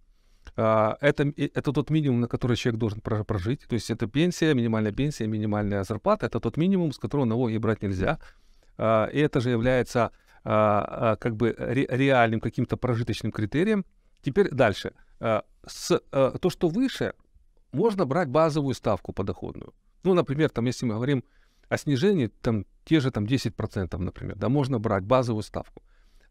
А, это, это тот минимум, на который человек должен прожить. То есть это пенсия, минимальная пенсия, минимальная зарплата. Это тот минимум, с которого его и брать нельзя. А, и это же является а, как бы реальным каким-то прожиточным критерием. Теперь дальше. С, то, что выше, можно брать базовую ставку подоходную. Ну, например, там, если мы говорим о снижении, там, те же там, 10%, например, да, можно брать базовую ставку.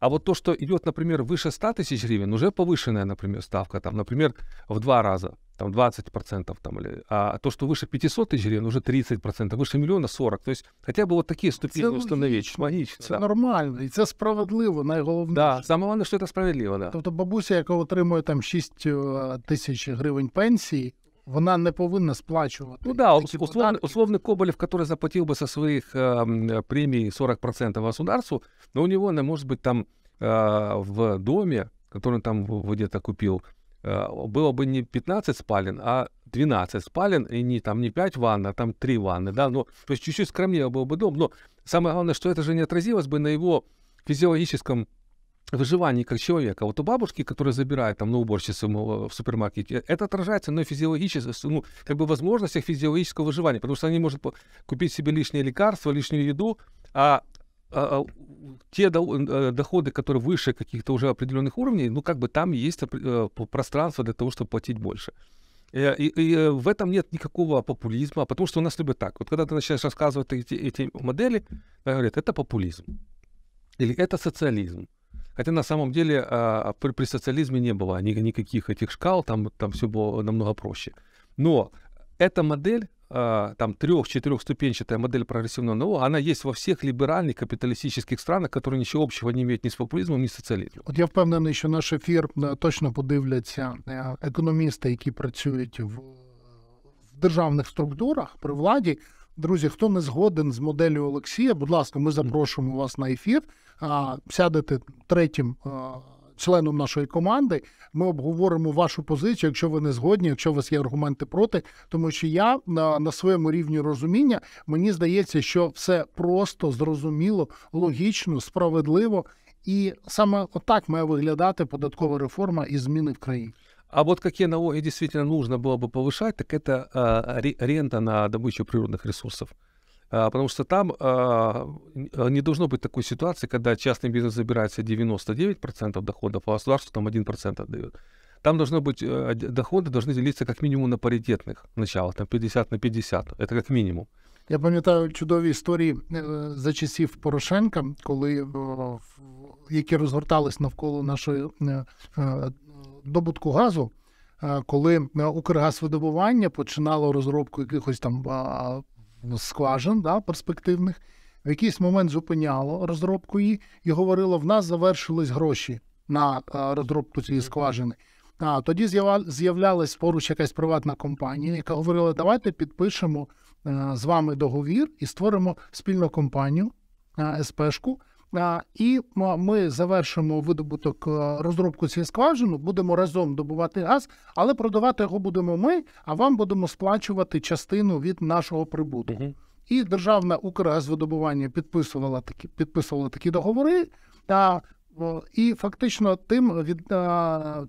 А вот то, что идет, например, выше 100 тысяч гривен, уже повышенная, например, ставка, там, например, в два раза, там, 20%, там, или, а то, что выше 500 тысяч гривен, уже 30%, выше миллиона 40. То есть хотя бы вот такие ступени це, установить, шмагічні. да. нормально, и это справедливо, найголовніше. Да, саме головне, что это справедливо, да. Тобто бабуся, яка отримує там 6 тисяч гривень пенсії, вона не повинна сплачувати. Ну да, условно, условный Коболев, который заплатил бы со своих э, премий 40% государству, но у него, ну, может быть, там э, в доме, который там где-то купил, э, было бы не 15 спален, а 12 спален, и не, там не 5 ванн, а там 3 ванны, да, ну, то есть чуть-чуть скромнее был бы дом, но самое главное, что это же не отразилось бы на его физиологическом выживании как человека. Вот у бабушки, которая забирает там на уборщицу в супермаркете, это отражается на физиологических, ну, как бы возможностях физиологического выживания, потому что они могут купить себе лишнее лекарство, лишнюю еду, а, а, а те э, доходы, которые выше каких-то уже определенных уровней, ну, как бы там есть э, пространство для того, чтобы платить больше. И, и, и э, в этом нет никакого популизма, потому что у нас любят так. Вот когда ты начинаешь рассказывать эти, эти модели, говорят, это популизм или это социализм. Хотя на самом деле а, при, при социализме не было ни, никаких этих шкал, там, там все было намного проще. Но эта модель, а, там трех-четырехступенчатая модель прогрессивного налога, она есть во всех либеральных капиталистических странах, которые ничего общего не имеют ни с популизмом ни з соціалізмом. От я впевнений, що наш ефір точно подивляться економісти, які працюють в, в державних структурах при владі. Друзі, хто не згоден з моделлю Олексія, будь ласка, ми запрошуємо вас на ефір. сядете третім членом нашої команди. Ми обговоримо вашу позицію, якщо ви не згодні, якщо у вас є аргументи проти, тому що я на, на своєму рівні розуміння мені здається, що все просто зрозуміло, логічно, справедливо, і саме отак має виглядати податкова реформа і зміни в країні. А вот какие налоги действительно нужно было бы повышать, так это а, рента на добычу природных ресурсов. А, потому что там а, а не должно быть такой ситуации, когда частный бизнес забирается 99% доходов, а государство там 1% отдает. Там должно быть, э, доходы должны делиться как минимум на паритетных началах, там 50 на 50, это как минимум. Я пам'ятаю чудові історії за часів Порошенка, коли які розгортались навколо нашої добутку газу, е, коли е, Укргазвидобування починало розробку якихось там е, скважин да, перспективних, в якийсь момент зупиняло розробку її і говорило: в нас завершились гроші на розробку цієї скважини. А тоді з'являлась поруч якась приватна компанія, яка говорила: давайте підпишемо з вами договір і створимо спільну компанію сп і ми завершимо видобуток е, розробку цієї скважини, будемо разом добувати газ, але продавати його будемо ми, а вам будемо сплачувати частину від нашого прибутку. Угу. І державне Укргазвидобування підписувала такі підписувала такі договори, та і фактично тим від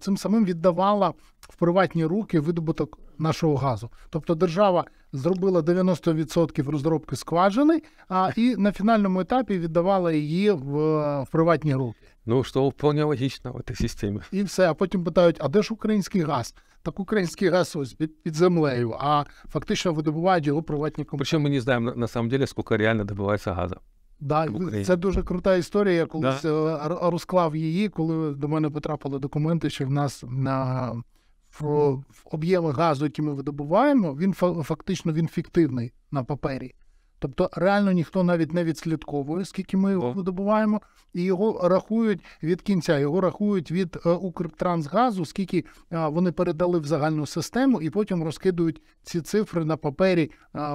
цим самим віддавала в приватні руки видобуток нашого газу. Тобто держава зробила 90% розробки скважини, а і на фінальному етапі віддавала її в, е, в приватні руки. Ну що вполне логічно в цій системі. І все. А потім питають: а де ж український газ? Так український газ ось під, під землею, а фактично видобувають його приватні компанії. Причому ми не знаємо на, самом деле, скільки реально добувається газу. Да, це дуже крута історія. Я колись да. Е, розклав її, коли до мене потрапили документи, що в нас на Е, в об'єми газу, які ми видобуваємо, він фактично він фіктивний на папері. Тобто реально ніхто навіть не відслідковує, скільки ми його видобуваємо, і його рахують від кінця. Його рахують від е, Укртрансгазу, скільки е, вони передали в загальну систему, і потім розкидують ці цифри на папері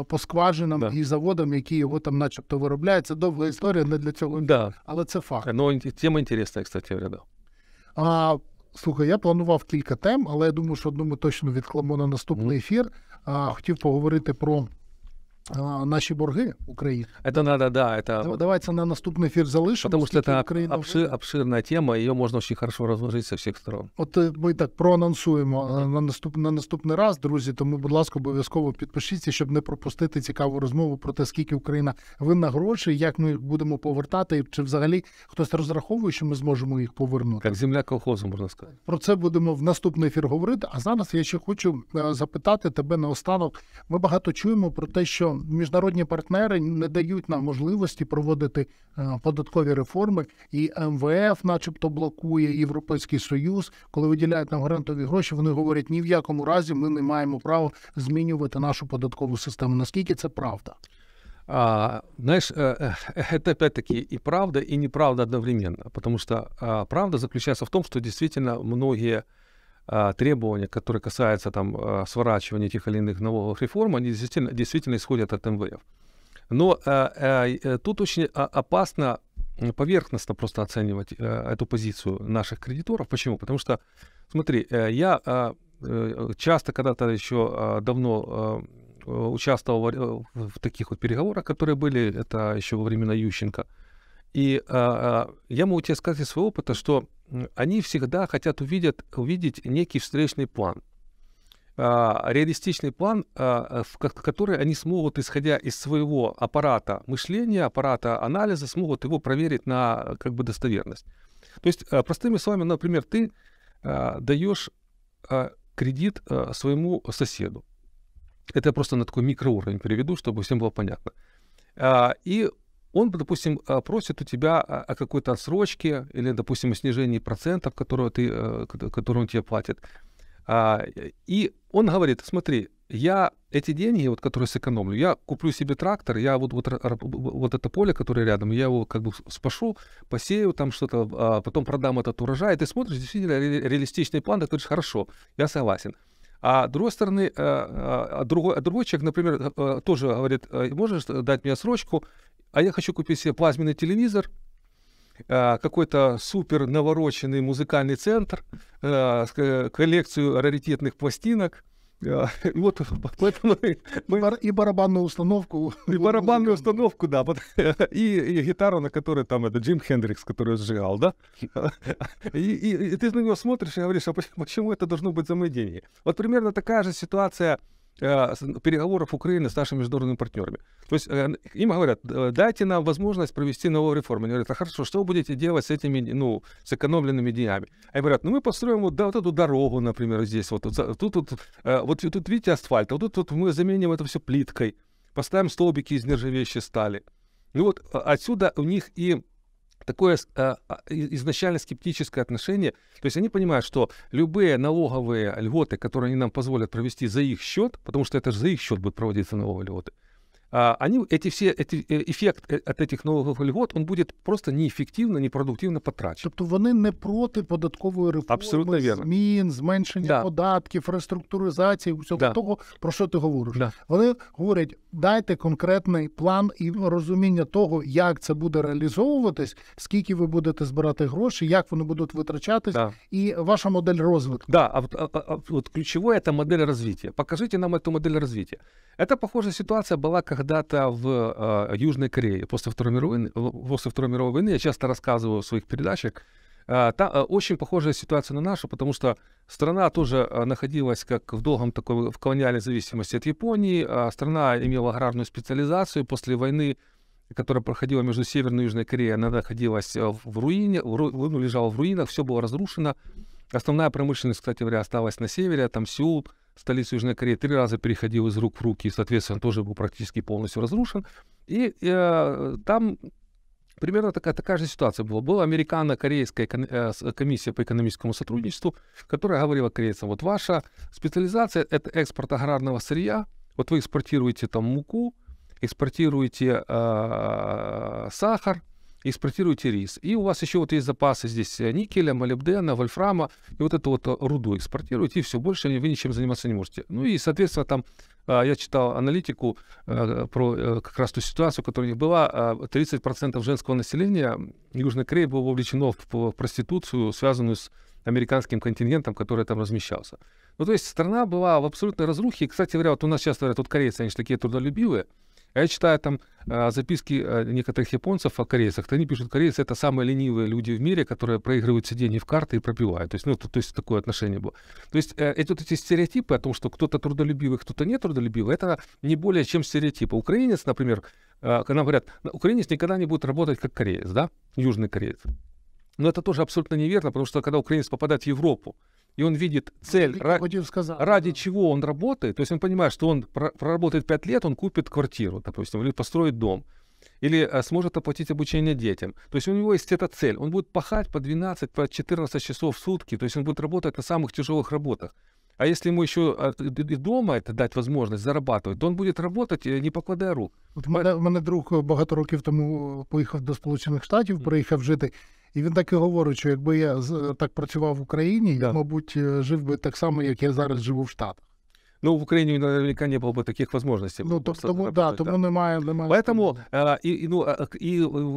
по скважинам да. і заводам, які його там, начебто, виробляють. Це довга історія не для цього, да. але це факт. Ну, тема інтересна, кстати, ряда. А Слухай, я планував кілька тем, але я думаю, що одну ми точно відкламо на наступний ефір. А, Хотів поговорити про наші борги України. Это надо, да, это... Давайте на наступний ефір залишимо. Тому що це Україна обшир, обширна тема, її можна дуже хорошо розложити з всіх сторон. От е, ми так проанонсуємо е, на наступ на наступний раз, друзі. Тому, будь ласка, обов'язково підпишіться, щоб не пропустити цікаву розмову про те, скільки Україна винна грошей, як ми їх будемо повертати, і чи взагалі хтось розраховує, що ми зможемо їх повернути. Як земля колхозу, можна сказати. Про це будемо в наступний ефір говорити. А зараз я ще хочу е, запитати тебе наостанок. Ми багато чуємо про те, що міжнародні партнери не дають нам можливості проводити е, податкові реформи, і МВФ, начебто, блокує Європейський Союз, коли виділяють нам грантові гроші. Вони говорять, ні в якому разі ми не маємо права змінювати нашу податкову систему. Наскільки це правда? А, знаешь, это е, опять-таки и правда, і неправда одновременно, Тому що правда заключається в тому, що дійсно многие А, требования, которые касаются там, а, сворачивания тех или иных налоговых реформ, они действительно, действительно исходят от МВФ. Но а, э, тут очень опасно поверхностно просто оценивать э, эту позицию наших кредиторов. Почему? Потому что, смотри, э, я часто когда-то еще давно участвовал в таких вот переговорах, которые были, это еще во времена Ющенко. И я могу тебе сказать из своего опыта, что они всегда хотят увидеть, увидеть некий встречный план. А, реалистичный план, а, э, в который они смогут, исходя из своего аппарата мышления, аппарата анализа, смогут его проверить на как бы достоверность. То есть, э, простыми словами, например, ты э, даешь кредит своему соседу. Это я просто на такой микроуровень переведу, чтобы всем было понятно. А, и он, допустим, э, просит у тебя о какой-то отсрочке или, допустим, о снижении процентов, которого ты, э, которые он тебе платит. А, и он говорит, смотри, я эти деньги, вот, которые сэкономлю, я куплю себе трактор, я вот, вот, вот это поле, которое рядом, я его как бы спашу, посею там что-то, а, потом продам этот урожай. И ты смотришь, действительно, реалистичный план, ты говоришь, хорошо, я согласен. А с другой стороны, э, а, другой, другой человек, например, тоже говорит, можешь дать мне срочку, а я хочу купить себе плазменный телевизор, а, какой-то супер навороченный музыкальный центр, а, коллекцию раритетных пластинок. И а, вот поэтому мы... И барабанную установку. И барабанную установку, да. И, и гитару, на которой там это Джим Хендрикс, который сжигал, да. И, и, и ты на него смотришь и говоришь, а почему это должно быть за мои деньги? Вот примерно такая же ситуация Э, переговоров Украины с нашими международными партнерами. То есть э, им говорят, «Э, дайте нам возможность провести новую реформу. Они говорят, а хорошо, что вы будете делать с этими, ну, сэкономленными деньгами? Они говорят, ну мы построим вот, да, вот эту дорогу, например, здесь, вот тут, тут, тут, вот тут видите асфальт, а вот тут, тут мы заменим это все плиткой, поставим столбики из нержавеющей стали. Ну вот а отсюда у них и такое э, а, изначально скептическое отношение. То есть они понимают, что любые налоговые льготы, которые они нам позволят провести за их счет, потому что это же за их счет будут проводиться налоговые льготы, они, эти все, эти, э, эффект э, от этих нових льгот, он будет просто неэффективно, непродуктивно потрачен. Тобто вони не проти податкової реформи, Абсолютно верно. змін, зменшення да. податків, реструктуризації, усього да. того, про що ти говориш. Да. Вони говорять, дайте конкретний план і розуміння того, як це буде реалізовуватись, скільки ви будете збирати гроші, як вони будуть витрачатись, да. і ваша модель розвитку. Да, а, а, а, а вот ключевое – модель развития. Покажите нам эту модель развития. Це, похоже, ситуація була когда когда-то в э, Южной Корее после Второй, мировой, после Второй мировой войны, я часто рассказываю в своих передачах, э, там э, очень похожая ситуация на нашу, потому что страна тоже находилась как в долгом такой в колониальной зависимости от Японии. Страна имела аграрную специализацию после войны, которая проходила между Северной и Южной Кореей, она находилась в руине, в ну, лежала в руинах, все было разрушено. Основная промышленность, кстати говоря, осталась на севере, там Сеул, Столицу Южной Кореи, три раза переходил из рук в руки и, соответственно, тоже был практически полностью разрушен. И э, там примерно такая, такая же ситуация была. Была американо-корейская э, комиссия по экономическому сотрудничеству, которая говорила корейцам, вот ваша специализация — это экспорт аграрного сырья, вот вы экспортируете там муку, экспортируете э, сахар, экспортируете рис. И у вас еще вот есть запасы здесь никеля, молибдена, вольфрама, и вот эту вот руду экспортируете, и все, больше вы ничем заниматься не можете. Ну и, соответственно, там а, я читал аналитику э, про э, как раз ту ситуацию, которая у них была. 30% а, женского населения Южной Кореи было вовлечено в проституцию, связанную с американским контингентом, который там размещался. Ну, то есть страна была в абсолютной разрухе. кстати говоря, вот у нас сейчас говорят, вот корейцы, они же такие трудолюбивые. Я читаю там э, записки э, некоторых японцев о корейцах. Они пишут, корейцы — это самые ленивые люди в мире, которые проигрывают сиденье в карты и пропивают. То есть, ну, то, то есть такое отношение было. То есть э, эти, вот эти стереотипы о том, что кто-то трудолюбивый, кто-то не трудолюбивый, это не более чем стереотипы. Украинец, например, когда нам говорят, «Ну, украинец никогда не будет работать как кореец, да, южный кореец. Но это тоже абсолютно неверно, потому что когда украинец попадает в Европу, и он видит цель, ra- сказать, ради да. чего он работает, то есть он понимает, что он проработает 5 лет, он купит квартиру, допустим, или построит дом, или а, сможет оплатить обучение детям. То есть у него есть эта цель. Он будет пахать по 12, по 14 часов в сутки, то есть он будет работать на самых тяжелых работах. А если ему еще э, и дома это дать возможность зарабатывать, то он будет работать, э, не покладая рук. От мене, мене друг багато років тому поїхав до Сполучених Штатів, приїхав жити. І він так і говорить, що якби я так працював в Україні, да. я, мабуть, жив би так само, як я зараз живу в Штатах. Ну, в Украине наверняка не было бы таких возможностей. Ну, то, тому, работать, да, да, немає, немає. Поэтому э, и, и, ну,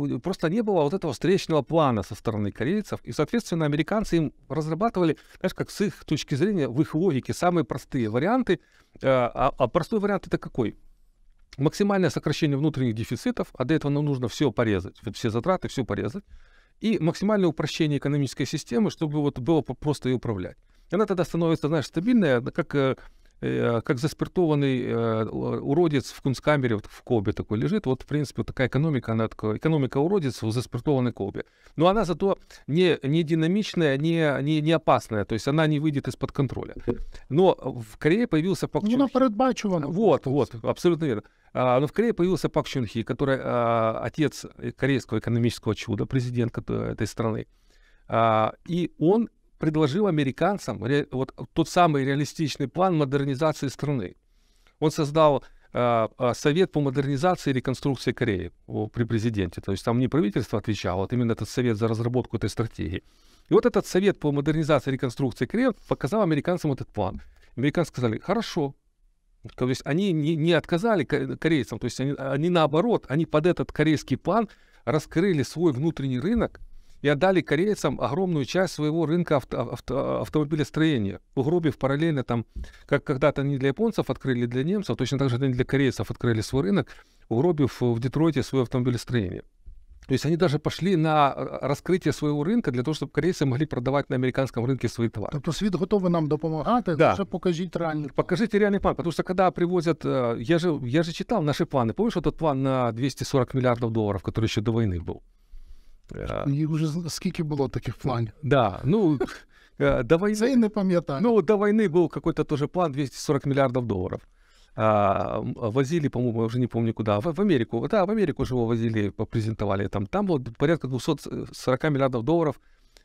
и а, а, просто не было вот этого встречного плана со стороны корейцев, и, соответственно, американцы им разрабатывали, знаешь, как с их точки зрения, в их логике, самые простые варианты. Э, а, а простой вариант это какой? Максимальное сокращение внутренних дефицитов, а для этого нам нужно все порезать, все затраты, все порезать и максимальное упрощение экономической системы, чтобы вот было просто и управлять. Она тогда становится, знаешь, стабильная, как э, Э, как заспиртованный э, уродец в кунсткамере, вот в Кобе такой лежит. Вот, в принципе, вот такая экономика, она такая, экономика уродец в заспиртованной колбе. Но она зато не, не динамичная, не, не, не опасная, то есть она не выйдет из-под контроля. Но в Корее появился Пак Чун. Ну, Вот, вот, абсолютно верно. А, но в Корее появился Пак Чун который а, отец корейского экономического чуда, президент этой страны. А, и он предложил американцам ре, вот тот самый реалистичный план модернизации страны. Он создал э, Совет по модернизации и реконструкции Кореи о, при президенте. То есть там не правительство отвечало, а вот именно этот совет за разработку этой стратегии. И вот этот совет по модернизации и реконструкции Кореи показал американцам этот план. Американцы сказали, хорошо, то есть они не, не отказали корейцам, то есть они, они наоборот, они под этот корейский план раскрыли свой внутренний рынок, и отдали корейцам огромную часть своего рынка авто, авто, автомобилестроения, угробив параллельно там, как когда-то они для японцев открыли, для немцев, точно так же они для корейцев открыли свой рынок, угробив э, в Детройте свое автомобилестроение. То есть они даже пошли на э, раскрытие своего рынка для того, чтобы корейцы могли продавать на американському ринку свої товари. Тобто світ готовий нам допомагати, да. лише покажіть реальний план. Покажите реальний план, потому что когда привозят, э, я же, я же читал наши планы, помнишь вот этот план на 240 миллиардов долларов, который еще до войны был? І уже сколько было таких планов. Да, ну... Э, до войны, я не Ну, до войны был какой-то тоже план 240 миллиардов долларов. А, возили, по-моему, я уже не помню куда, в, в Америку. Да, в Америку же его возили, презентовали. Там, там вот порядка 240 э, миллиардов долларов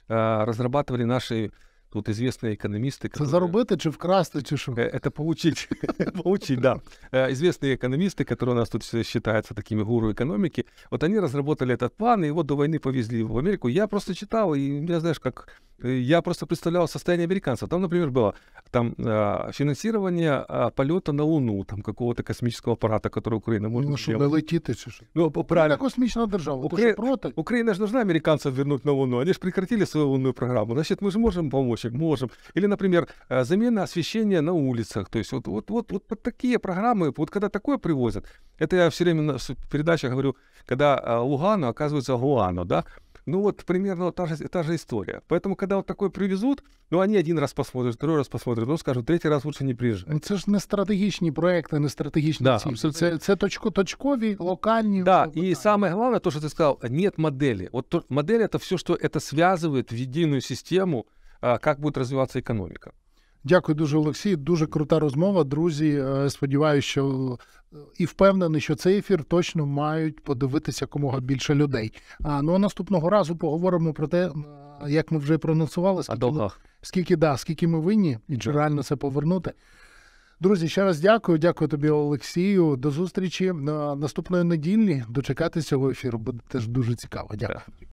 а, разрабатывали наши Тут известные экономисты... Которые... Заработать это... же вкрасно, чи что? Э, это получить. получить, да. Э, известные экономисты, которые у нас тут считаются такими гуру экономики, вот они разработали этот план, и его до войны повезли в Америку. Я просто читал, и у меня, знаешь, как Э, я просто представлял состояние американцев. Там, например, было там э, финансирование э, полета на Луну, там какого-то космического аппарата, который Украина ну, может ну, що не летіти чи Ну, правильно. Космічна держава. Укра... Ти проти? Украина же нужна американцев вернуть на Луну. Они же прекратили свою лунную программу. Значит, мы же можем помочь им, можем. Или, например, а, замена освещения на улицах. То есть вот, вот, вот, вот, вот такие программы, вот когда такое привозят, это я все время в передачах говорю, когда Лугану оказывается Гуано, да, ну вот примерно вот та же, та же история. Поэтому, когда вот такой привезут, ну они один раз посмотрят, второй раз посмотрят, ну скажут, третий раз лучше не приїжджати. Ну, це ж не стратегічні проекти, а не стратегічні да. цілі. Это це точко, точкові, локальні. Да, И питання. саме головне, то, что ты сказал, нет модели. Вот то, модель это все, что это связывает в единую систему, а, как будет развиваться экономика. Дякую дуже, Олексій. Дуже крута розмова. Друзі. Е, Сподіваюся, що е, і впевнений, що цей ефір точно мають подивитися якомога більше людей. А ну а наступного разу поговоримо про те, як ми вже проносували, скільки, скільки да, скільки ми винні, і чи реально це повернути. Друзі, ще раз дякую. Дякую тобі, Олексію. До зустрічі на е, наступної неділі. дочекатися цього ефіру буде теж дуже цікаво. Дякую.